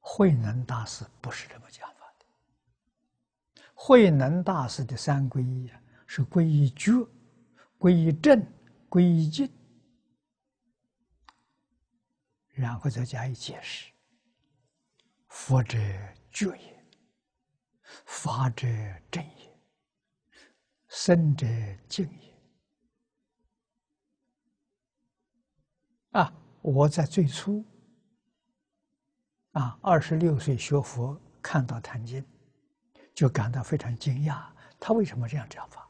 慧能大师不是这么讲法的。慧能大师的三归依啊，是归依觉，归正，归一净，然后再加以解释。佛者觉也，法者正也，僧者净也。啊。我在最初，啊，二十六岁学佛，看到《坛经》，就感到非常惊讶。他为什么这样讲法？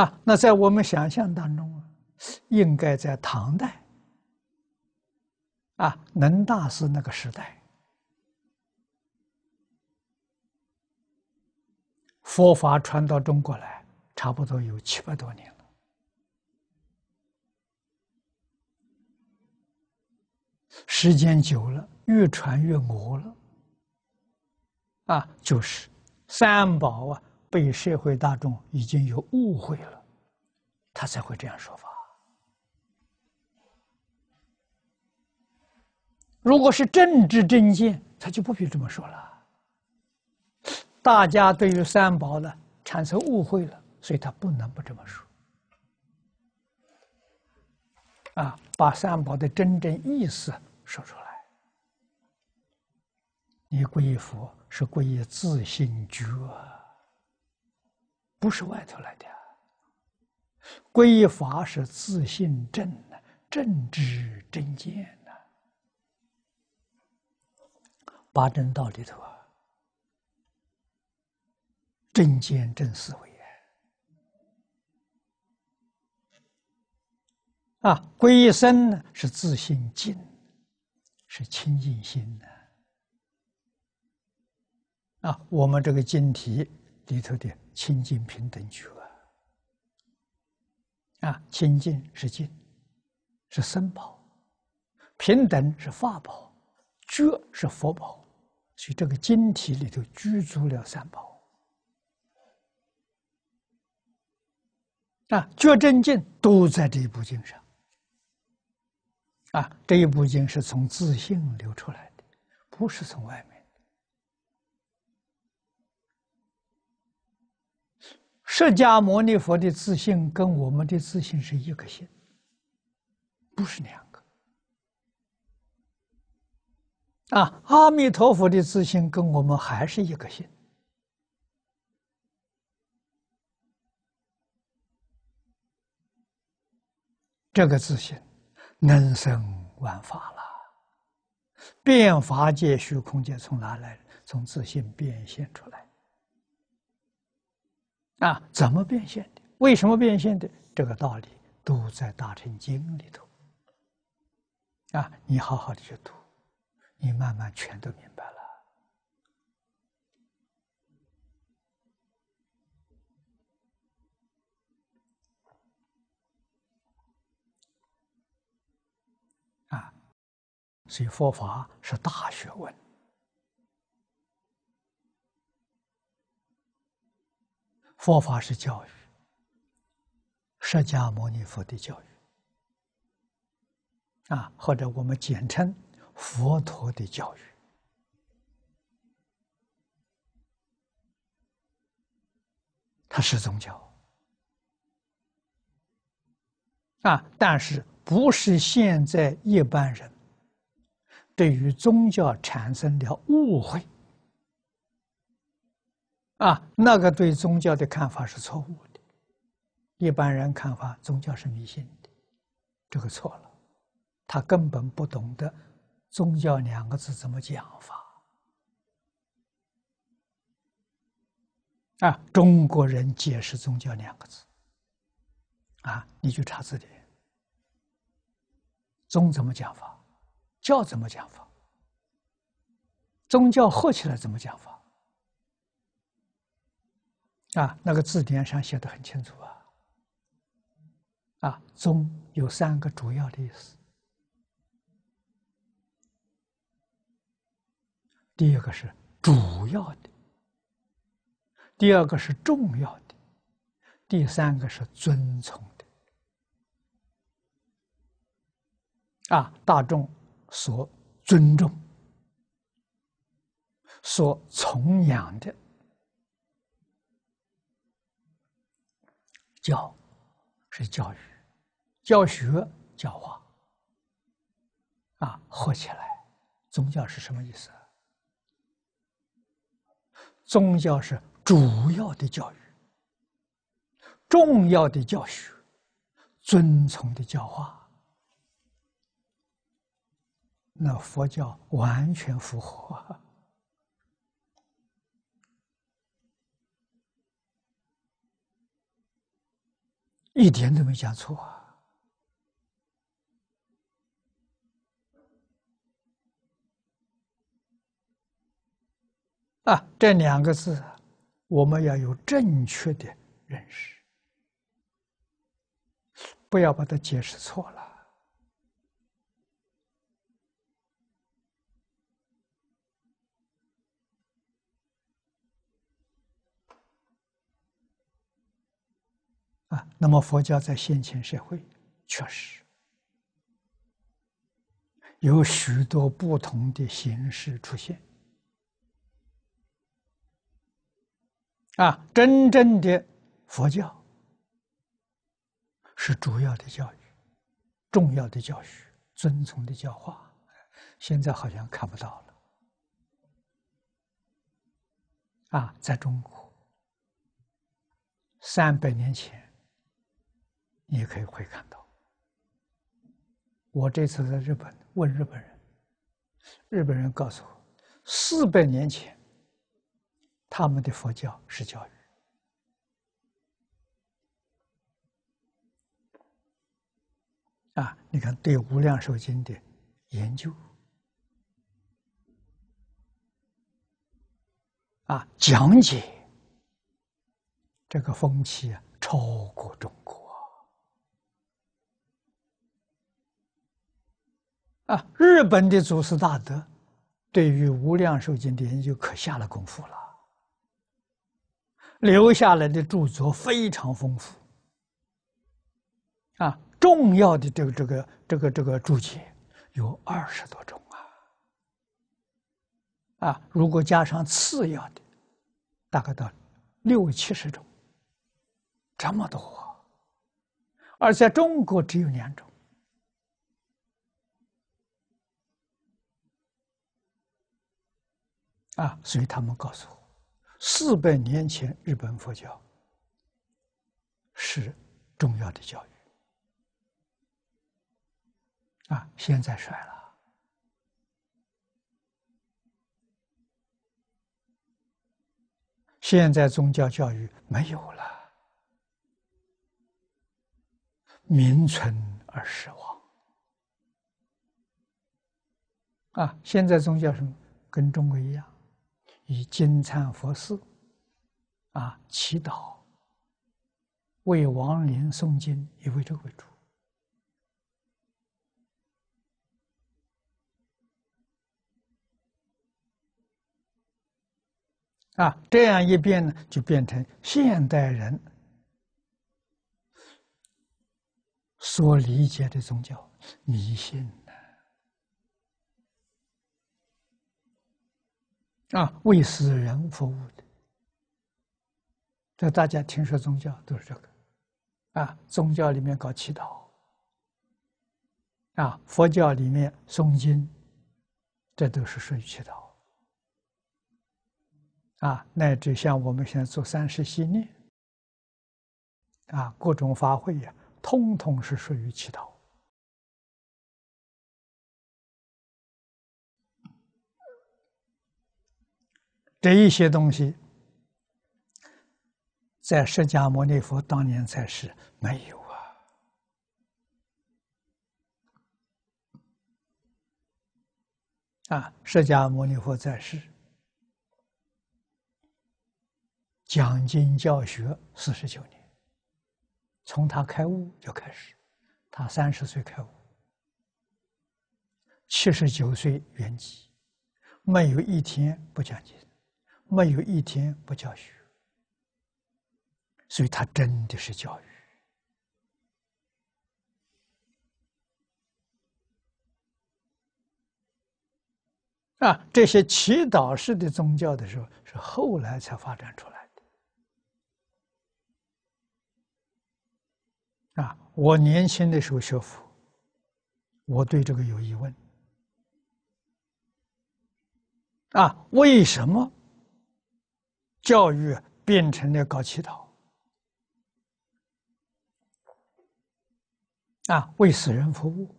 啊，那在我们想象当中，应该在唐代，啊，能大师那个时代，佛法传到中国来，差不多有七百多年了。时间久了，越传越魔了，啊，就是三宝啊，被社会大众已经有误会了，他才会这样说法。如果是政治政见，他就不必这么说了。大家对于三宝呢产生误会了，所以他不能不这么说。啊，把三宝的真正意思说出来。你皈依佛是皈依自信觉，不是外头来的；皈依法是自信正的正知正见呢。八正道里头啊，正见、正思维。啊，皈依僧呢是自信净，是清净心的。啊，我们这个晶体里头的清净平等觉，啊，清净是净，是僧宝，平等是法宝，觉是佛宝，所以这个晶体里头居住了三宝。啊，觉正净都在这部经上。啊，这一部经是从自信流出来的，不是从外面释迦牟尼佛的自信跟我们的自信是一个心，不是两个。啊，阿弥陀佛的自信跟我们还是一个心，这个自信。人生万法了，变法界、虚空界从哪来？从自信变现出来。啊，怎么变现的？为什么变现的？这个道理都在《大乘经》里头。啊，你好好的去读，你慢慢全都明白了。所以佛法是大学问，佛法是教育，释迦牟尼佛的教育啊，或者我们简称佛陀的教育，它是宗教啊，但是不是现在一般人。对于宗教产生了误会，啊，那个对宗教的看法是错误的。一般人看法，宗教是迷信的，这个错了。他根本不懂得“宗教”两个字怎么讲法。啊，中国人解释“宗教”两个字，啊，你就查字典，“宗”怎么讲法？教怎么讲法？宗教合起来怎么讲法？啊，那个字典上写的很清楚啊。啊，宗有三个主要的意思。第一个是主要的，第二个是重要的，第三个是尊崇的。啊，大众。所尊重、所崇仰的教是教育、教学、教化啊，合起来，宗教是什么意思？宗教是主要的教育、重要的教学、尊崇的教化。那佛教完全符合，[LAUGHS] 一点都没讲错啊！啊，这两个字，我们要有正确的认识，不要把它解释错了。啊，那么佛教在先秦社会确实有许多不同的形式出现。啊，真正的佛教是主要的教育、重要的教育、遵从的教化，现在好像看不到了。啊，在中国三百年前。你也可以会看到，我这次在日本问日本人，日本人告诉我，四百年前，他们的佛教是教育，啊，你看对《无量寿经》的研究，啊，讲解，这个风气啊，超过中国。啊，日本的祖师大德对于《无量寿经》的研究可下了功夫了，留下来的著作非常丰富，啊，重要的这个这个这个这个注解有二十多种啊，啊，如果加上次要的，大概到六七十种，这么多，而在中国只有两种。啊，所以他们告诉我，四百年前日本佛教是重要的教育啊，现在衰了，现在宗教教育没有了，名存而实亡啊，现在宗教什么跟中国一样。以金灿佛寺，啊，祈祷，为亡灵诵经，以为这个为主啊。这样一变呢，就变成现代人所理解的宗教迷信。啊，为死人服务的，这大家听说宗教都是这个，啊，宗教里面搞祈祷，啊，佛教里面诵经，这都是属于祈祷，啊，乃至像我们现在做三世心念，啊，各种法会呀，通通是属于祈祷。这一些东西，在释迦牟尼佛当年在世没有啊！啊，释迦牟尼佛在世，讲经教学四十九年，从他开悟就开始，他三十岁开悟，七十九岁圆寂，没有一天不讲经。没有一天不教学，所以他真的是教育啊！这些祈祷式的宗教的时候，是后来才发展出来的啊！我年轻的时候学佛，我对这个有疑问啊，为什么？教育变成了搞乞讨啊，为死人服务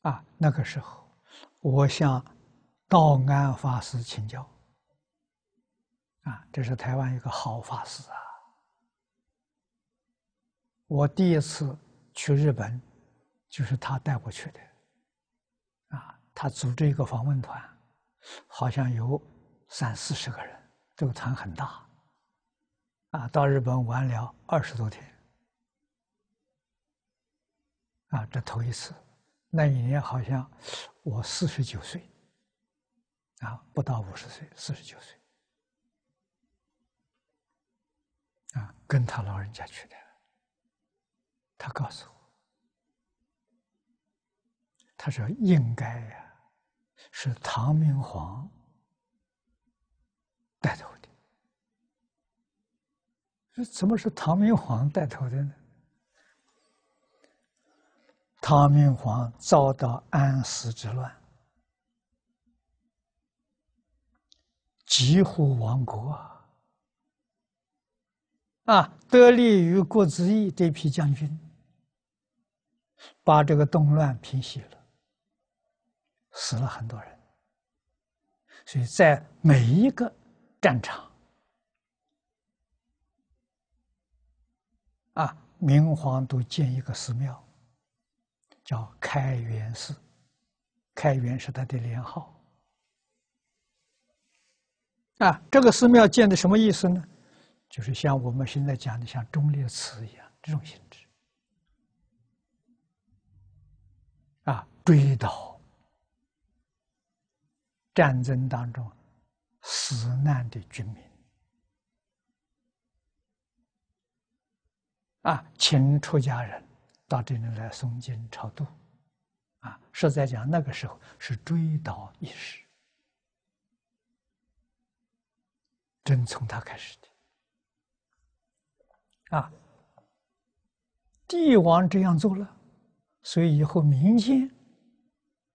啊！那个时候，我向道安法师请教啊，这是台湾一个好法师啊。我第一次去日本，就是他带过去的啊，他组织一个访问团。好像有三四十个人，这个团很大，啊，到日本玩了二十多天，啊，这头一次，那一年好像我四十九岁，啊，不到五十岁，四十九岁，啊，跟他老人家去的，他告诉我，他说应该呀。是唐明皇带头的。怎么是唐明皇带头的呢？唐明皇遭到安史之乱，几乎亡国啊！啊，得力于郭子仪这批将军，把这个动乱平息了。死了很多人，所以在每一个战场啊，明皇都建一个寺庙，叫开元寺。开元是他的年号啊。这个寺庙建的什么意思呢？就是像我们现在讲的，像忠烈祠一样这种性质啊，追悼。战争当中死难的军民啊，请出家人到这里来诵经超度，啊，是在讲那个时候是追悼仪式，真从他开始的啊。帝王这样做了，所以以后民间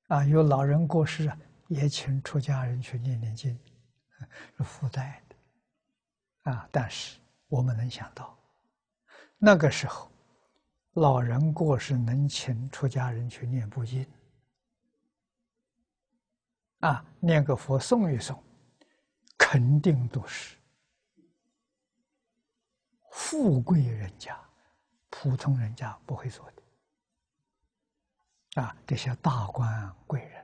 啊，有老人过世啊。也请出家人去念念经，是附带的，啊！但是我们能想到，那个时候，老人过世能请出家人去念部经，啊，念个佛送一送，肯定都是富贵人家，普通人家不会做的，啊，这些大官贵人。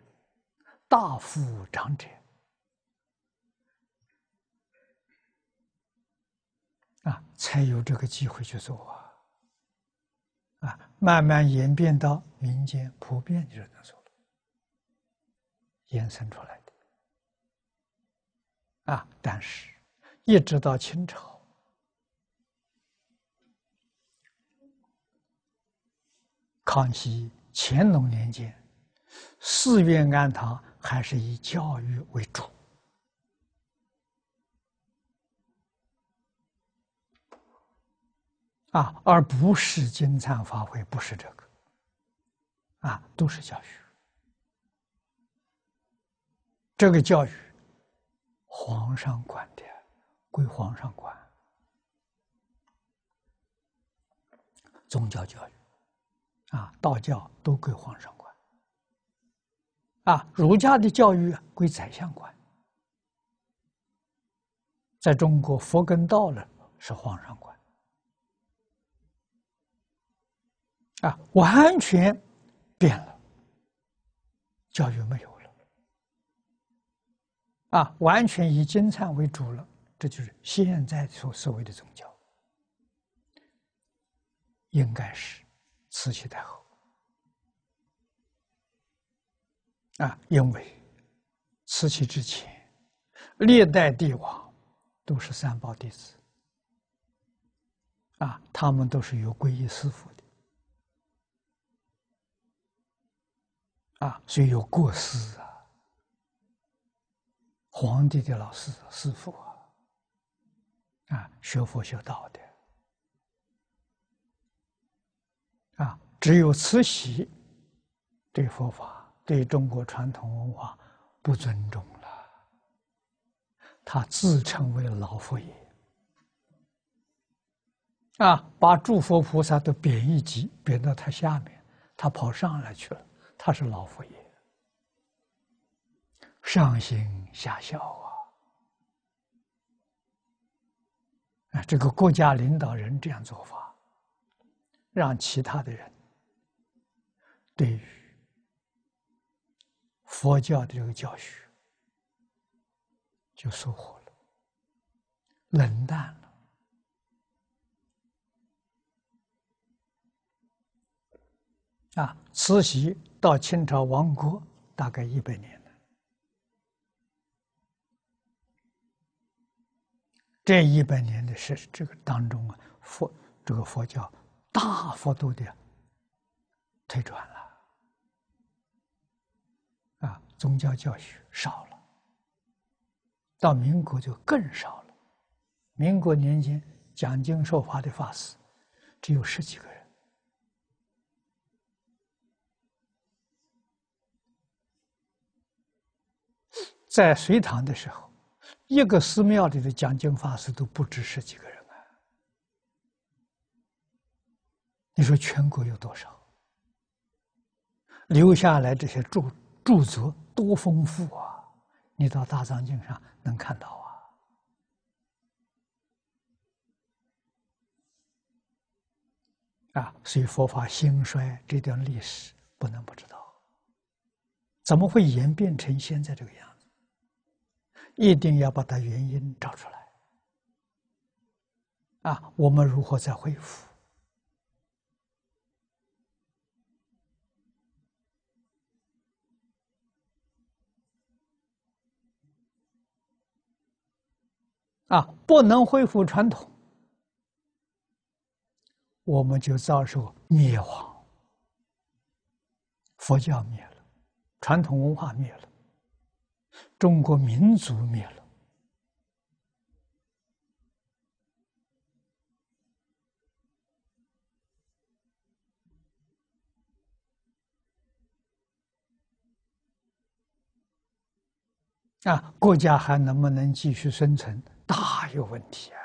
大富长者啊，才有这个机会去做啊，慢慢演变到民间普遍就能做了，延伸出来的啊。但是一直到清朝，康熙、乾隆年间，四月安堂。还是以教育为主啊，而不是金灿发挥，不是这个啊，都是教育。这个教育，皇上管的，归皇上管。宗教教育啊，道教都归皇上。啊，儒家的教育归宰相管，在中国，佛跟道了是皇上管，啊，完全变了，教育没有了，啊，完全以金灿为主了，这就是现在所所谓的宗教，应该是慈禧太后。啊，因为慈禧之前，历代帝王都是三宝弟子，啊，他们都是有皈依师父的，啊，所以有过失啊，皇帝的老师师父啊，啊，学佛学道的，啊，只有慈禧对佛法。对中国传统文化不尊重了，他自称为老佛爷，啊，把诸佛菩萨都贬一级，贬到他下面，他跑上来去了，他是老佛爷，上行下效啊！啊，这个国家领导人这样做法，让其他的人对于。佛教的这个教学就收获了，冷淡了啊！慈禧到清朝亡国大概一百年了，这一百年的是这个当中啊，佛这个佛教大幅度的推转了。宗教教学少了，到民国就更少了。民国年间讲经受法的法师只有十几个人。在隋唐的时候，一个寺庙里的讲经法师都不止十几个人啊。你说全国有多少？留下来这些著？著作多丰富啊！你到大藏经上能看到啊！啊，所以佛法兴衰这段历史不能不知道。怎么会演变成现在这个样子？一定要把它原因找出来。啊，我们如何再恢复？啊！不能恢复传统，我们就遭受灭亡。佛教灭了，传统文化灭了，中国民族灭了。啊，国家还能不能继续生存？有问题啊！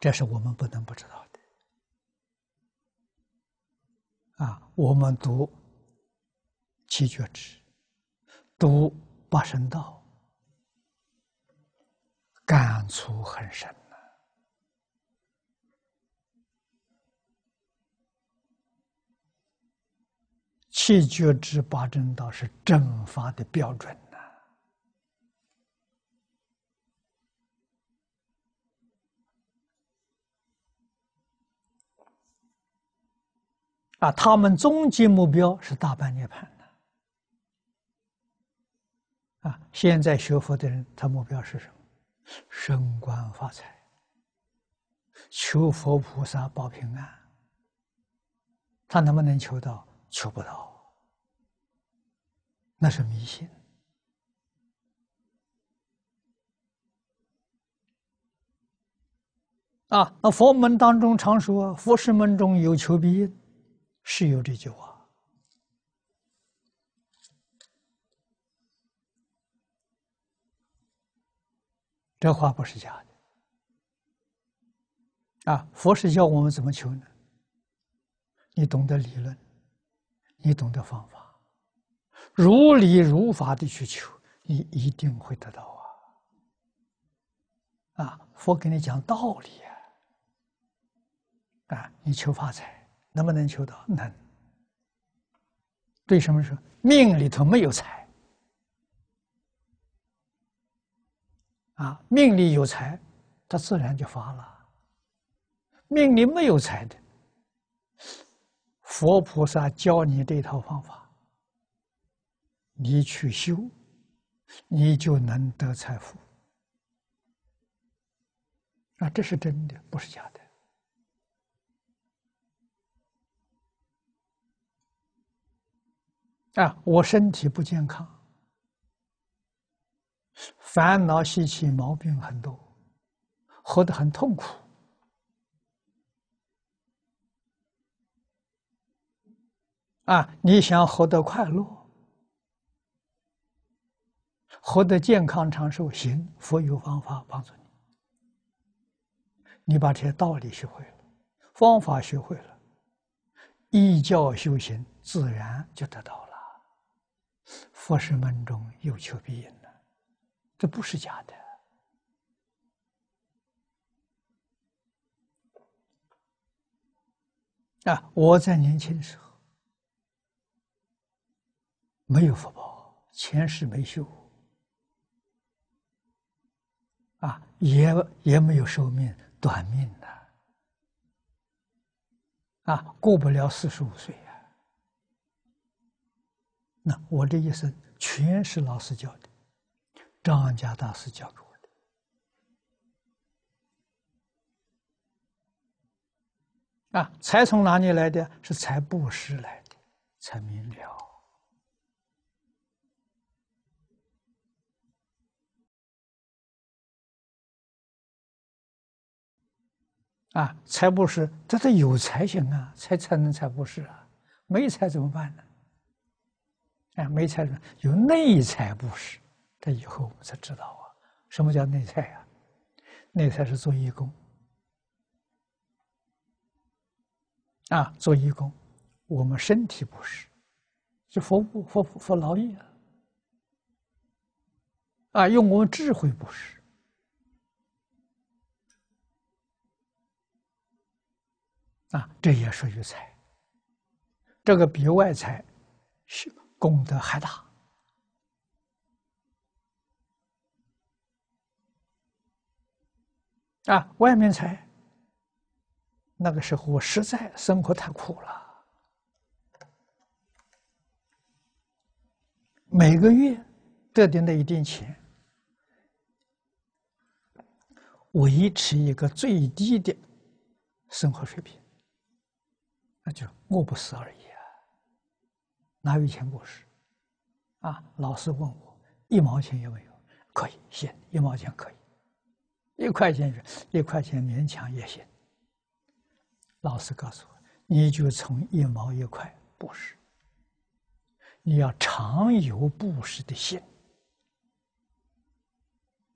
这是我们不能不知道的。啊，我们读《七绝之，读《八圣道》，感触很深。七觉之八正道是正法的标准呐！啊，他们终极目标是大半涅槃的。啊，现在学佛的人，他目标是什么？升官发财，求佛菩萨保平安。他能不能求到？求不到，那是迷信啊！那佛门当中常说，佛师门中有求必应，是有这句话，这话不是假的啊！佛是教我们怎么求呢？你懂得理论。你懂得方法，如理如法的去求，你一定会得到啊！啊，佛给你讲道理啊！啊，你求发财，能不能求到？能。对什么说？命里头没有财，啊，命里有财，他自然就发了；命里没有财的。佛菩萨教你这套方法，你去修，你就能得财富。啊，这是真的，不是假的。啊，我身体不健康，烦恼、习气、毛病很多，活得很痛苦。啊，你想活得快乐，活得健康长寿，行，佛有方法帮助你。你把这些道理学会了，方法学会了，依教修行，自然就得到了。佛是门中有求必应的，这不是假的。啊，我在年轻的时候。没有福报，前世没修，啊，也也没有寿命短命的，啊，过不了四十五岁呀。那我的一生全是老师教的，张家大师教给我的。啊，财从哪里来的？是财布施来的，才明了。啊，财布施，他得有才行啊，才才能财布施啊，没财怎么办呢？哎，没财呢，有内财布施，这以后我们才知道啊，什么叫内财啊？内财是做义工啊，做义工，我们身体布施，是服务服服劳役啊，啊，用我们智慧布施。啊，这也属于财。这个比外财是功德还大啊！外面财，那个时候我实在生活太苦了，每个月得点那一点钱，维持一个最低的生活水平。那就饿我不死而已啊，哪有钱不是啊，老师问我一毛钱也没有，可以行，一毛钱可以，一块钱一一块钱勉强也行。老师告诉我，你就从一毛一块布施，你要常有布施的心，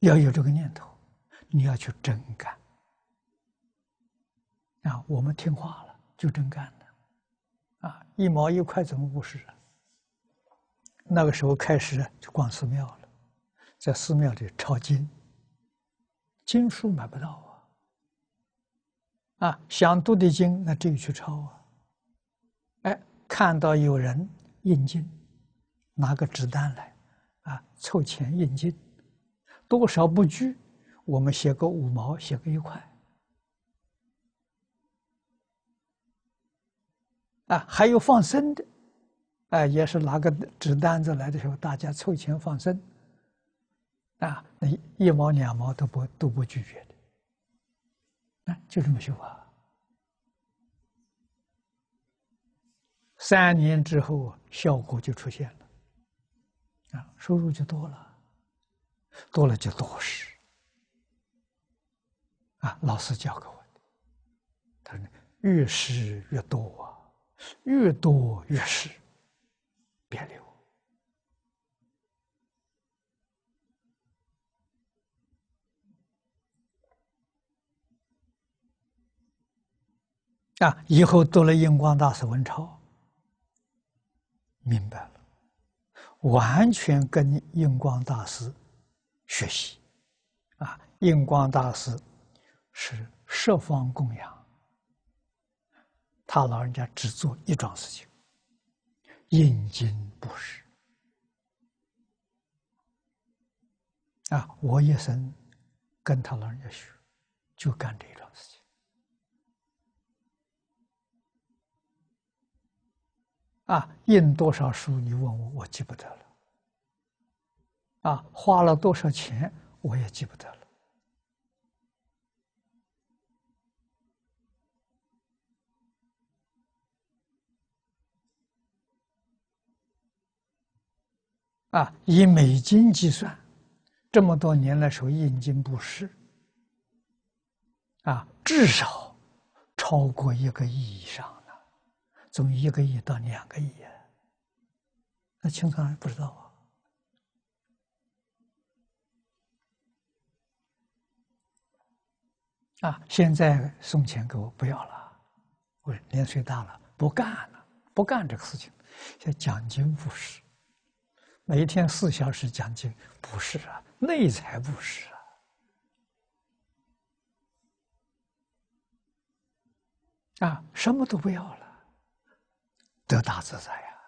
要有这个念头，你要去真干。啊，我们听话了，就真干。一毛一块怎么五啊？那个时候开始就逛寺庙了，在寺庙里抄经。经书买不到啊，啊，想读的经那只有去抄啊。哎，看到有人印经，拿个纸单来，啊，凑钱印经，多少不拘，我们写个五毛，写个一块。啊，还有放生的，啊，也是拿个纸单子来的时候，大家凑钱放生，啊，那一毛两毛都不都不拒绝的，啊，就这么修啊。三年之后，效果就出现了，啊，收入就多了，多了就多施，啊，老师教给我的，他说，越施越多啊。越多越是别留啊！以后做了印光大师文钞，明白了，完全跟印光大师学习啊！印光大师是十方供养。他老人家只做一桩事情，印经布施。啊，我一生跟他老人家学，就干这一桩事情。啊，印多少书你问我，我记不得了。啊，花了多少钱我也记不得了。啊，以美金计算，这么多年来收印金布施，啊，至少超过一个亿以上的，从一个亿到两个亿，那清仓不知道啊。啊，现在送钱给我不要了，我年岁大了，不干了，不干这个事情，叫奖金布施。每天四小时讲经，不是啊，那才不是啊！啊，什么都不要了，得大自在呀！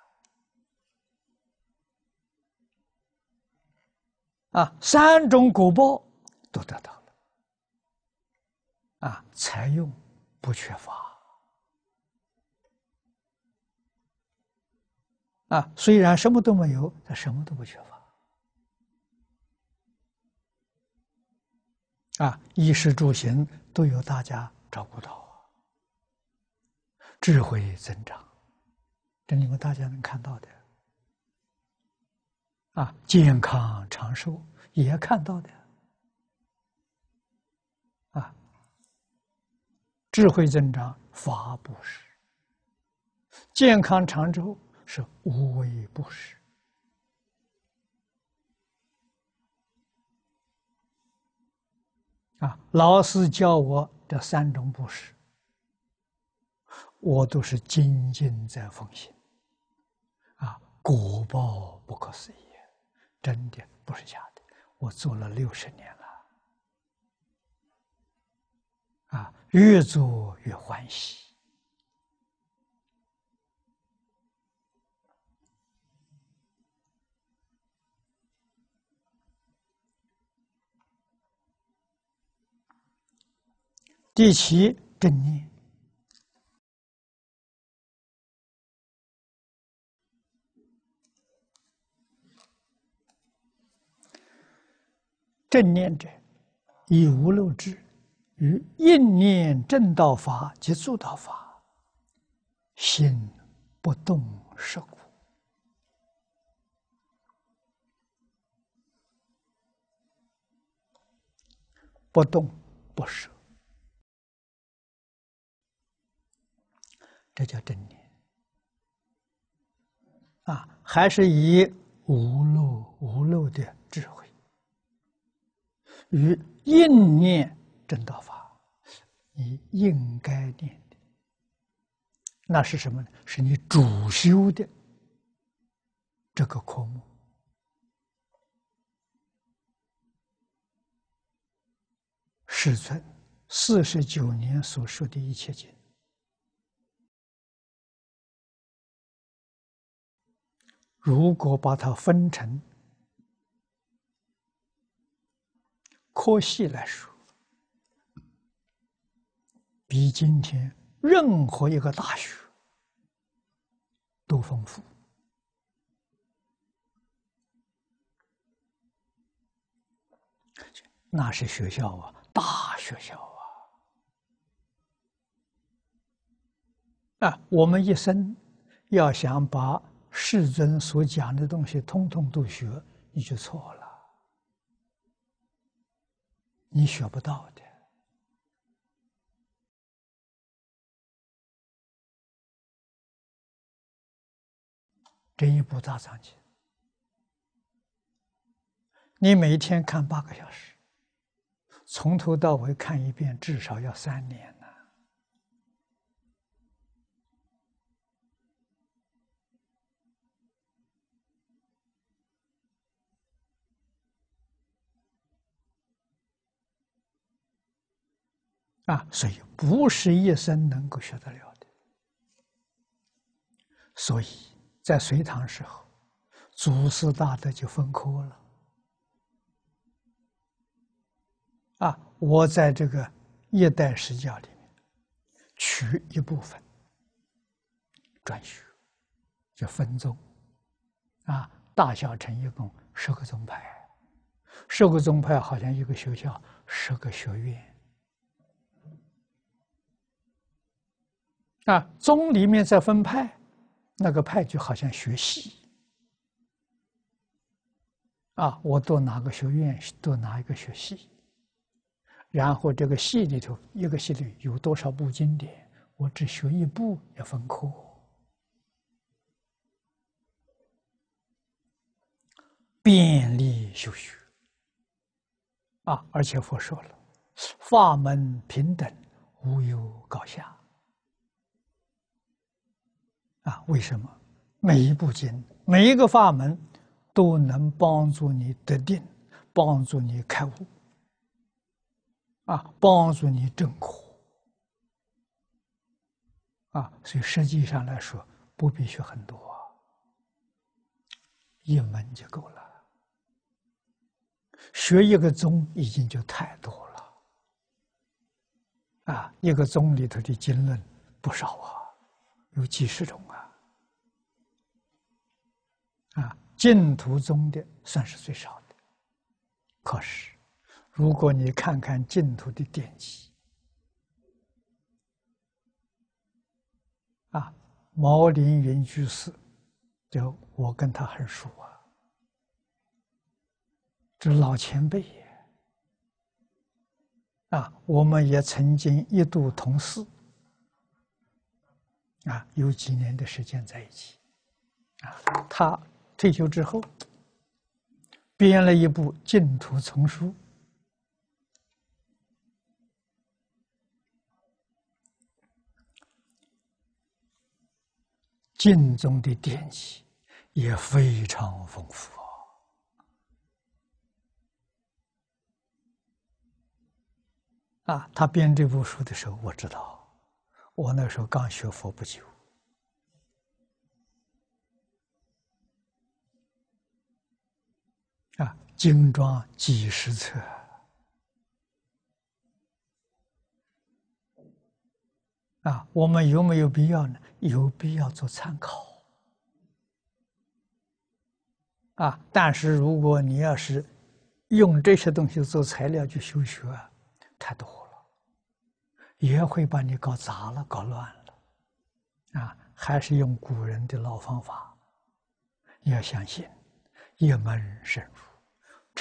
啊，三种果报都得到了，啊，财用不缺乏。啊，虽然什么都没有，他什么都不缺乏。啊，衣食住行都有大家照顾到。智慧增长，这你们大家能看到的。啊，健康长寿也看到的。啊，智慧增长，法布施；健康长寿。是无微不施啊！老师教我这三种布施，我都是兢兢在奉行啊！果报不可思议，真的不是假的。我做了六十年了啊，越做越欢喜。第七正念。正念者，以无漏智，于应念正道法及助道法，心不动，舍故；不动，不舍。这叫正念啊！还是以无漏无漏的智慧与应念正道法，你应该念的，那是什么呢？是你主修的这个科目，释尊四十九年所说的一切经。如果把它分成科系来说，比今天任何一个大学都丰富。那是学校啊，大学校啊！啊，我们一生要想把。世尊所讲的东西，通通都学，你就错了，你学不到的。这一部大藏经，你每天看八个小时，从头到尾看一遍，至少要三年。啊，所以不是一生能够学得了的。所以，在隋唐时候，祖师大德就分科了。啊，我在这个一代十教里面，取一部分专修，就分宗。啊，大小成一共十个宗派，十个宗派好像一个学校，十个学院。啊，宗里面再分派，那个派就好像学戏。啊，我多哪个学院，多哪一个学系，然后这个系里头，一个系里有多少部经典，我只学一部，要分科，便利修学，啊，而且佛说了，法门平等，无有高下。啊，为什么？每一部经，每一个法门，都能帮助你得定，帮助你开悟，啊，帮助你证苦，啊，所以实际上来说，不必学很多，一门就够了。学一个宗已经就太多了，啊，一个宗里头的经论不少啊，有几十种。啊，净土中的算是最少的。可是，如果你看看净土的典籍，啊，毛林云居士，就我跟他很熟啊，这老前辈也，啊，我们也曾经一度同事，啊，有几年的时间在一起，啊，他。退休之后，编了一部净土丛书，净宗的典籍也非常丰富啊。啊，他编这部书的时候，我知道，我那时候刚学佛不久。啊，精装几十册，啊，我们有没有必要呢？有必要做参考，啊，但是如果你要是用这些东西做材料去修学，太多了，也会把你搞砸了、搞乱了，啊，还是用古人的老方法，你要相信，也门人生。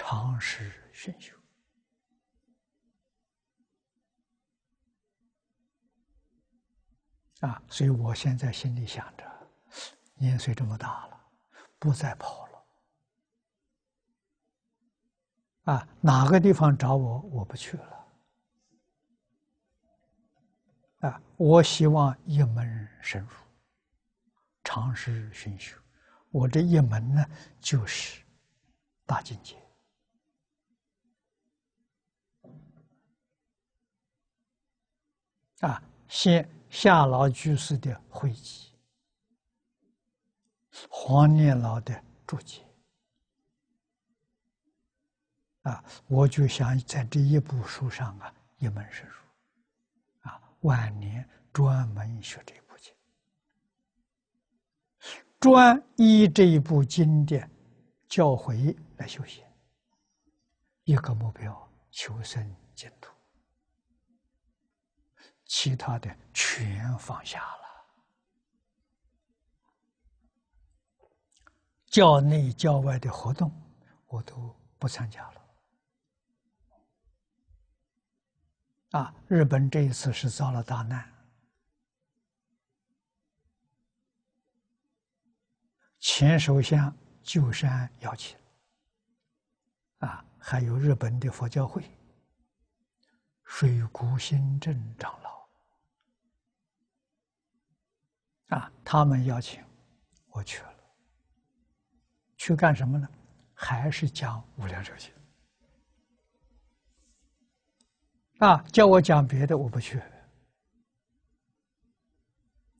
常识选修啊，所以我现在心里想着，年岁这么大了，不再跑了啊。哪个地方找我，我不去了啊。我希望一门深入，常识选修，我这一门呢，就是大境界。啊，先夏老居士的汇集，黄念老的注解，啊，我就想在这一部书上啊，一门深入，啊，晚年专门学这部经，专依这一部经典教诲来修行，一个目标，求生净土。其他的全放下了，教内教外的活动我都不参加了。啊，日本这一次是遭了大难，前首相鸠山要请，啊，还有日本的佛教会水谷新正长老。啊，他们邀请我去了，去干什么呢？还是讲《无量寿经》啊？叫我讲别的，我不去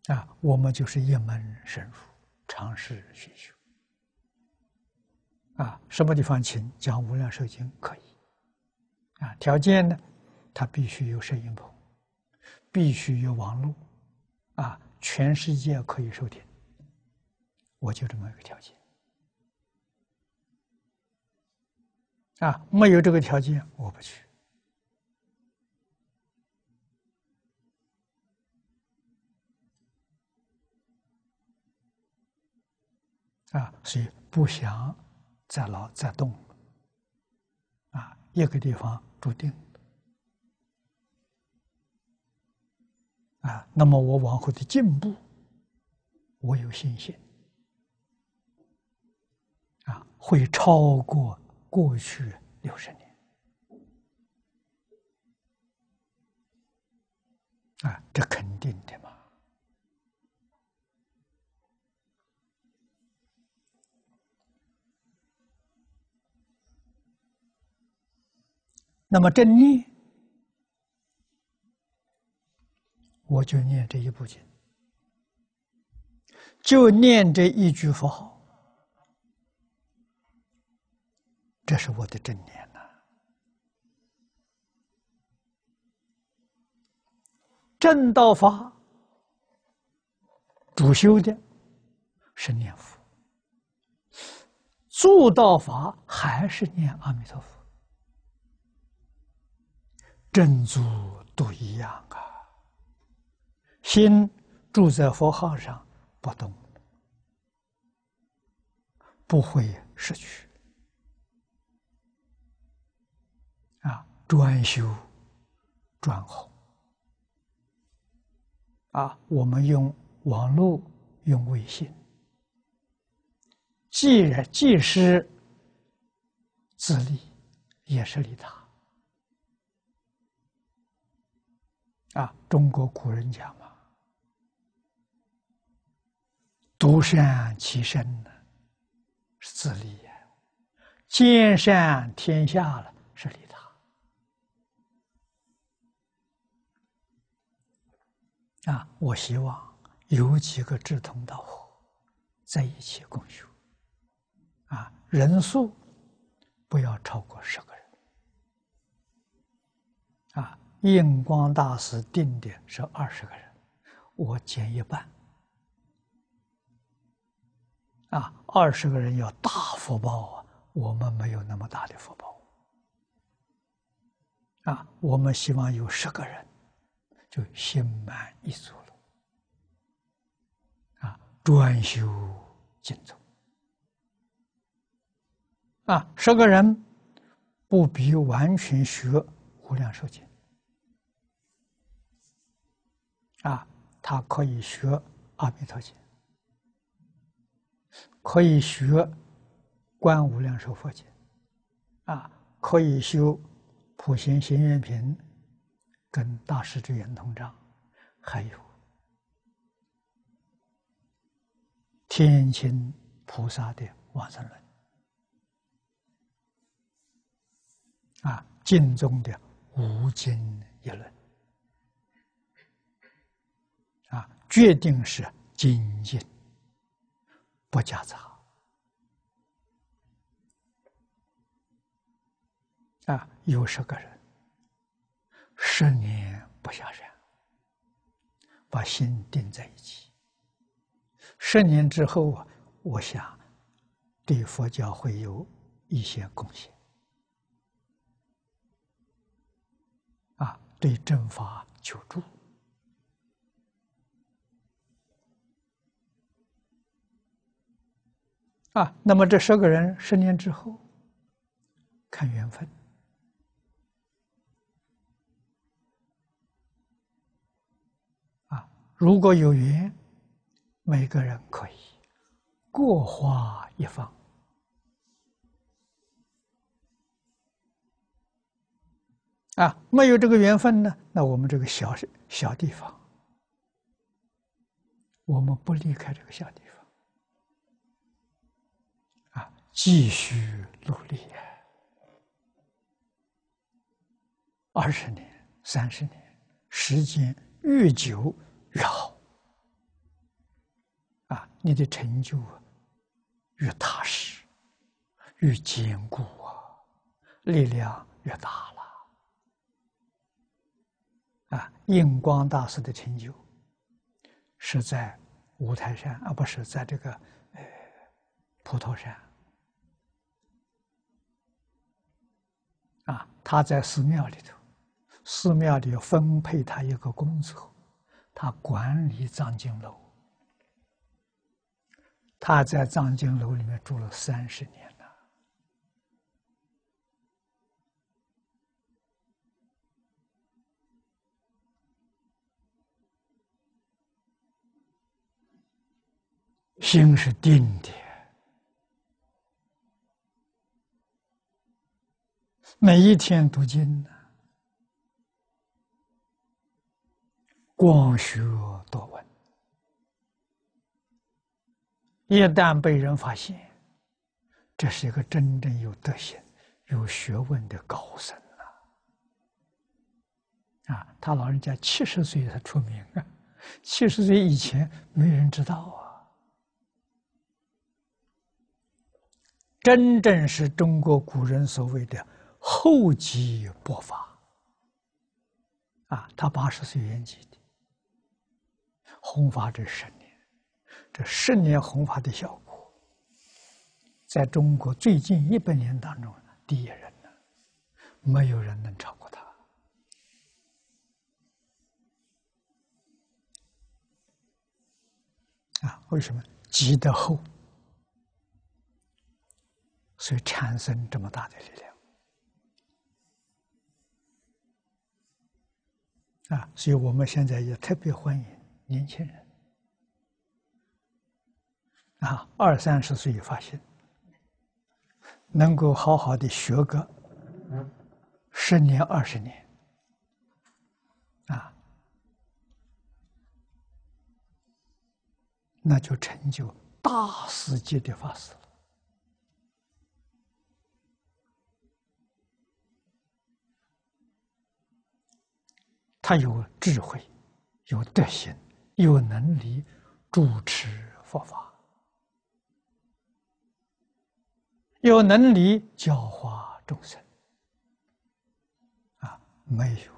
啊。我们就是一门深入，尝试学习。啊。什么地方请讲《无量寿经》可以啊？条件呢？他必须有摄影棚，必须有网络啊。全世界可以收听，我就这么一个条件啊！没有这个条件，我不去啊！所以不想再劳再动啊，一个地方注定。啊，那么我往后的进步，我有信心，啊，会超过过去六十年，啊，这肯定的嘛。那么，真念。我就念这一部经，就念这一句佛号，这是我的正念呐。正道法主修的是念佛，做道法还是念阿弥陀佛，正住都一样啊。心住在佛号上，不动，不会失去。啊，专修，专好。啊，我们用网络，用微信，既然既是自利，也是利他。啊，中国古人讲。独善其身呢，是自立呀；兼善天下了，是利他。啊，我希望有几个志同道合在一起共修。啊，人数不要超过十个人。啊，印光大师定的是二十个人，我减一半。啊，二十个人要大福报啊，我们没有那么大的福报。啊，我们希望有十个人，就心满意足了。啊，专修净土。啊，十个人不必完全学无量寿经。啊，他可以学阿弥陀经。可以学《观无量寿佛经》，啊，可以修《普贤行愿品》、《跟大师之圆通章》，还有《天亲菩萨的往生论》，啊，《镜中的无尽一论》，啊，决定是经典。不加杂，啊，有十个人，十年不下山，把心定在一起。十年之后啊，我想对佛教会有一些贡献，啊，对正法求助。啊，那么这十个人十年之后，看缘分。啊，如果有缘，每个人可以过花一方。啊，没有这个缘分呢，那我们这个小小地方，我们不离开这个小地方。继续努力，二十年、三十年，时间越久越好。啊，你的成就越踏实，越坚固啊，力量越大了。啊，印光大师的成就是在五台山，而不是在这个呃普陀山。啊，他在寺庙里头，寺庙里分配他一个工作，他管理藏经楼。他在藏经楼里面住了三十年了，心是定的。每一天读经呢，广学多闻。一旦被人发现，这是一个真正有德行、有学问的高僧呐！啊，他老人家七十岁才出名啊，七十岁以前没人知道啊。真正是中国古人所谓的。厚积薄发，啊，他八十岁圆寂的，弘法这十年，这十年弘法的效果，在中国最近一百年当中第一人呢，没有人能超过他。啊，为什么积得厚，所以产生这么大的力量？啊，所以我们现在也特别欢迎年轻人啊，二三十岁发心，能够好好的学个十年二十年啊，那就成就大世界的法师。他有智慧，有德行，有能力主持佛法，有能力教化众生啊！没有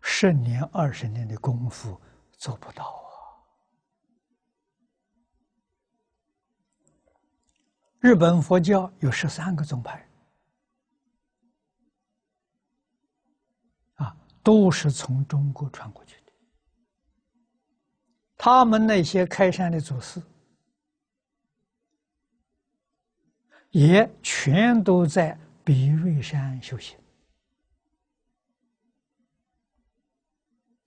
十年、二十年的功夫做不到啊！日本佛教有十三个宗派。都是从中国传过去的，他们那些开山的祖师，也全都在比瑞山修行。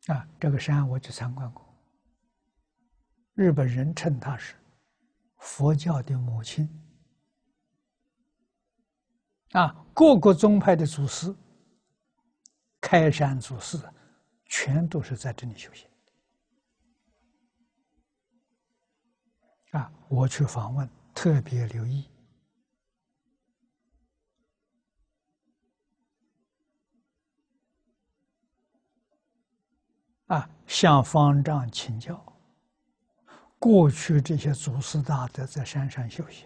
啊，这个山我去参观过。日本人称它是佛教的母亲。啊，各个宗派的祖师。开山祖师，全都是在这里修行啊！我去访问，特别留意啊，向方丈请教，过去这些祖师大德在山上修行，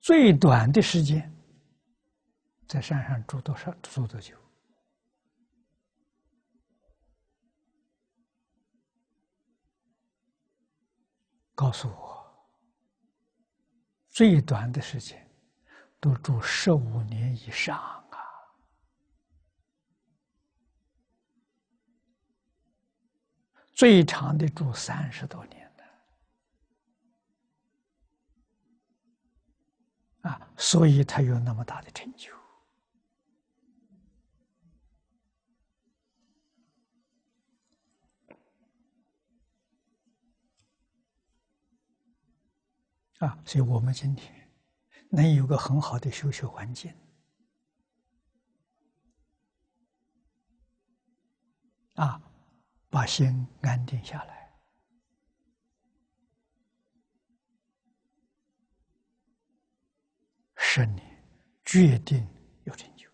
最短的时间。在山上住多少住多久？告诉我，最短的时间都住十五年以上啊，最长的住三十多年呢，啊，所以他有那么大的成就。啊，所以我们今天能有个很好的修学环境，啊，把心安定下来，十年决定有成就，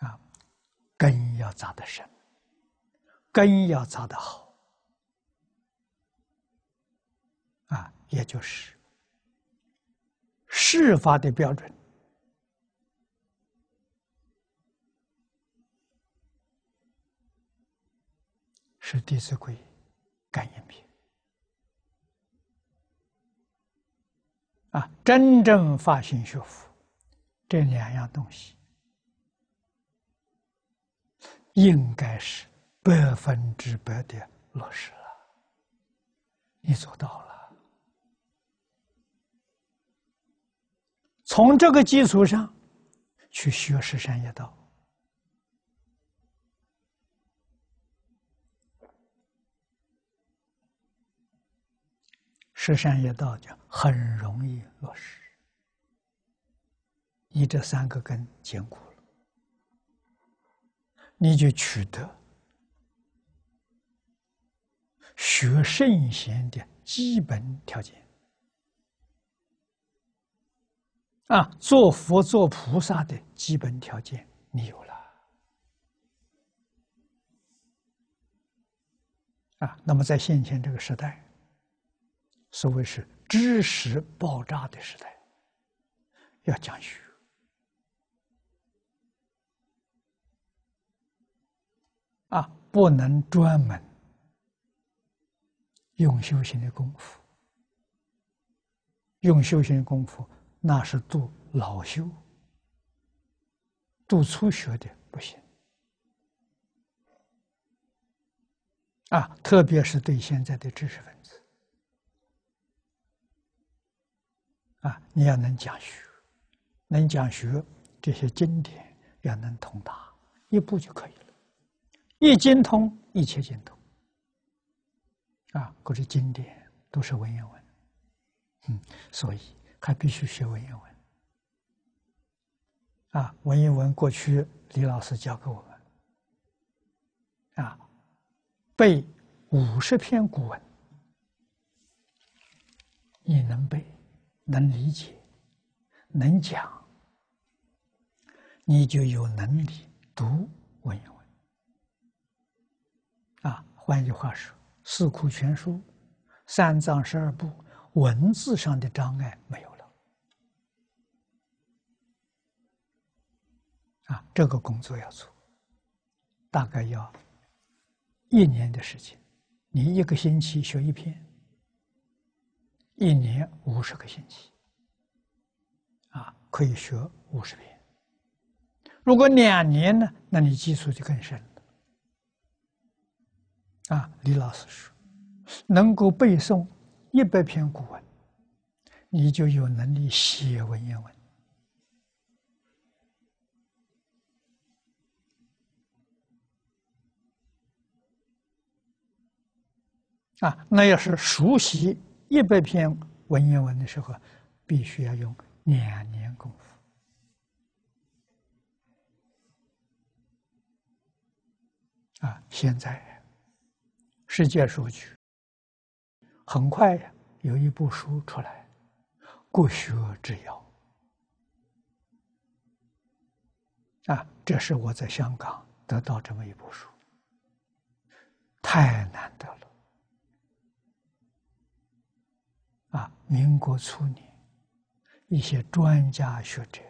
啊，根要扎得深，根要扎得好。啊，也就是释法的标准是《弟子规》《感应篇》啊，真正发心学佛这两样东西，应该是百分之百的落实了。你做到了。从这个基础上，去学十善业道，十善业道就很容易落实。你这三个根坚固了，你就取得学圣贤的基本条件。啊，做佛做菩萨的基本条件你有了啊。那么在现前这个时代，所谓是知识爆炸的时代，要讲学啊，不能专门用修行的功夫，用修行的功夫。那是读老修、读初学的不行啊！特别是对现在的知识分子啊，你要能讲学，能讲学这些经典，要能通达，一步就可以了。一精通，一切精通啊！这些经典都是文言文，嗯，所以。还必须学文言文啊，文言文过去李老师教给我们啊，背五十篇古文，你能背，能理解，能讲，你就有能力读文言文啊。换句话说，《四库全书》《三藏十二部》，文字上的障碍没有。啊，这个工作要做，大概要一年的时间。你一个星期学一篇，一年五十个星期，啊，可以学五十篇。如果两年呢，那你基础就更深了。啊，李老师说，能够背诵一百篇古文，你就有能力写文言文。啊，那要是熟悉一百篇文言文的时候，必须要用两年功夫。啊，现在，世界数据很快有一部书出来，《国学之要》啊，这是我在香港得到这么一部书，太难得了。啊，民国初年，一些专家学者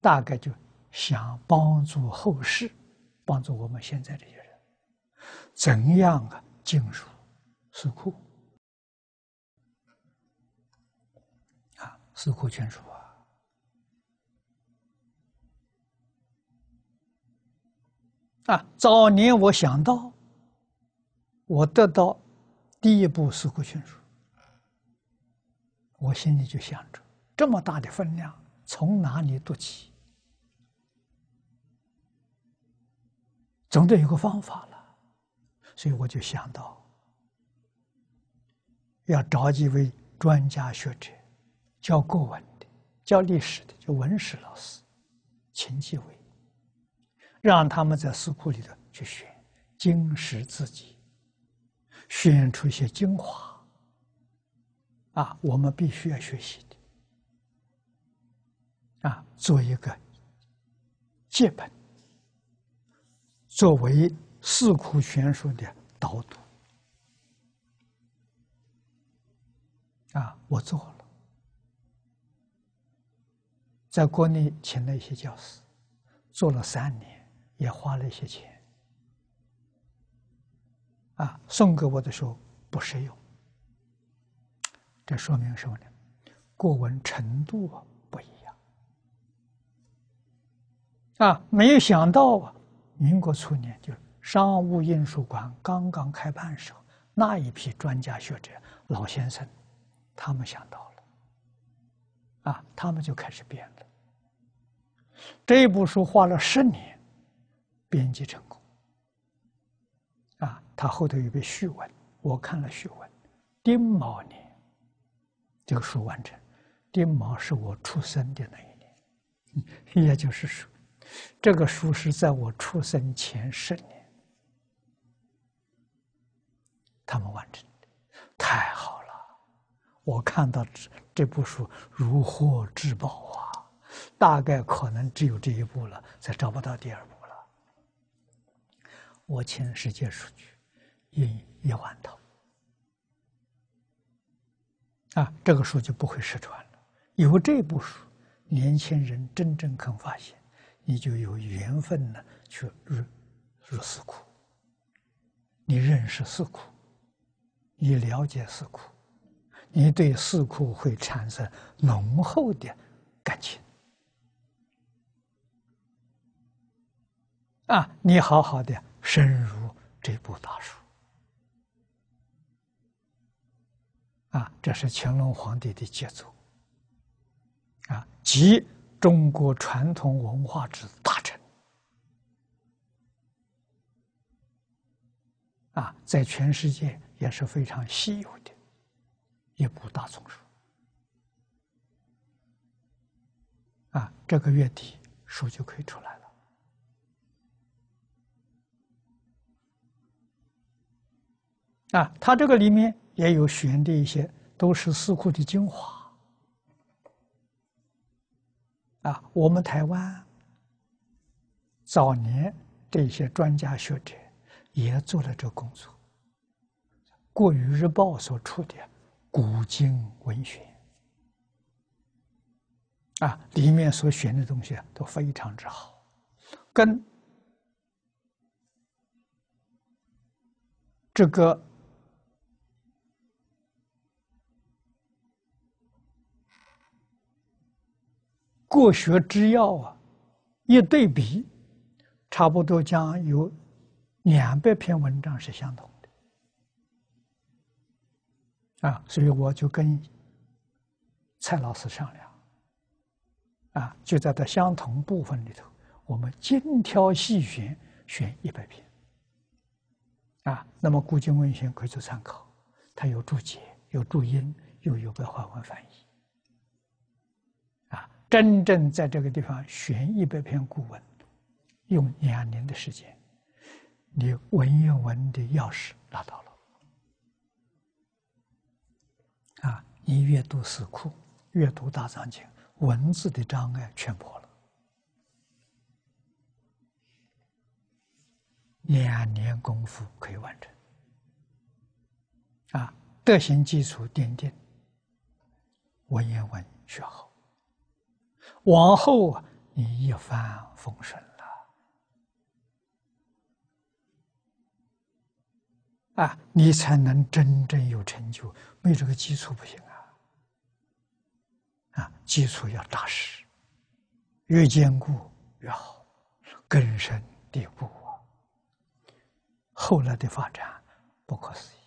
大概就想帮助后世，帮助我们现在这些人，怎样啊，进入石库啊，石库全书啊。啊，早年我想到，我得到第一部石库全书。我心里就想着，这么大的分量，从哪里读起？总得有个方法了，所以我就想到要找几位专家学者，教过文的，教历史的，就文史老师，请几位，让他们在书库里头去选经史子集，选出一些精华。啊，我们必须要学习的，啊，做一个基本，作为四库全书的导读，啊，我做了，在国内请了一些教师，做了三年，也花了一些钱，啊，送给我的时候不实用。这说明什么呢？过文程度不一样啊！没有想到啊，民国初年就商务印书馆刚刚开办时候，那一批专家学者老先生，他们想到了啊，他们就开始编了。这部书花了十年编辑成功啊，他后头有篇序文，我看了序文，丁卯年。这个书完成，丁卯是我出生的那一年，[LAUGHS] 也就是说，这个书是在我出生前十年，他们完成的，太好了！我看到这这部书如获至宝啊，大概可能只有这一部了，再找不到第二部了。我请世界书局印一万套。啊，这个书就不会失传了。有这部书，年轻人真正肯发现，你就有缘分呢，去入入四库。你认识四库，你了解四库，你对四库会产生浓厚的感情。啊，你好好的深入这部大书。啊，这是乾隆皇帝的杰作，啊，集中国传统文化之大成，啊，在全世界也是非常稀有的，一部大丛书。啊，这个月底书就可以出来了。啊，它这个里面。也有选的一些，都是四库的精华啊。我们台湾早年这些专家学者也做了这工作。《国语日报》所出的《古今文学》啊，里面所选的东西都非常之好，跟这个。《过学之要》啊，一对比，差不多将有两百篇文章是相同的啊，所以我就跟蔡老师商量啊，就在这相同部分里头，我们精挑细选选一百篇啊，那么古今文献可以做参考，它有注解，有注音，又有个换文翻译。真正在这个地方选一百篇古文，用两年的时间，你文言文的钥匙拿到了，啊，你阅读史库、阅读大藏经，文字的障碍全破了，两年功夫可以完成，啊，德行基础奠定，文言文学好。往后啊，你一帆风顺了，啊，你才能真正有成就。没这个基础不行啊，啊，基础要扎实，越坚固越好，根深蒂固啊。后来的发展不可思议。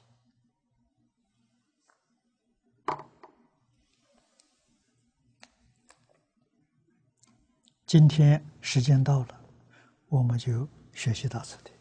今天时间到了，我们就学习到此地。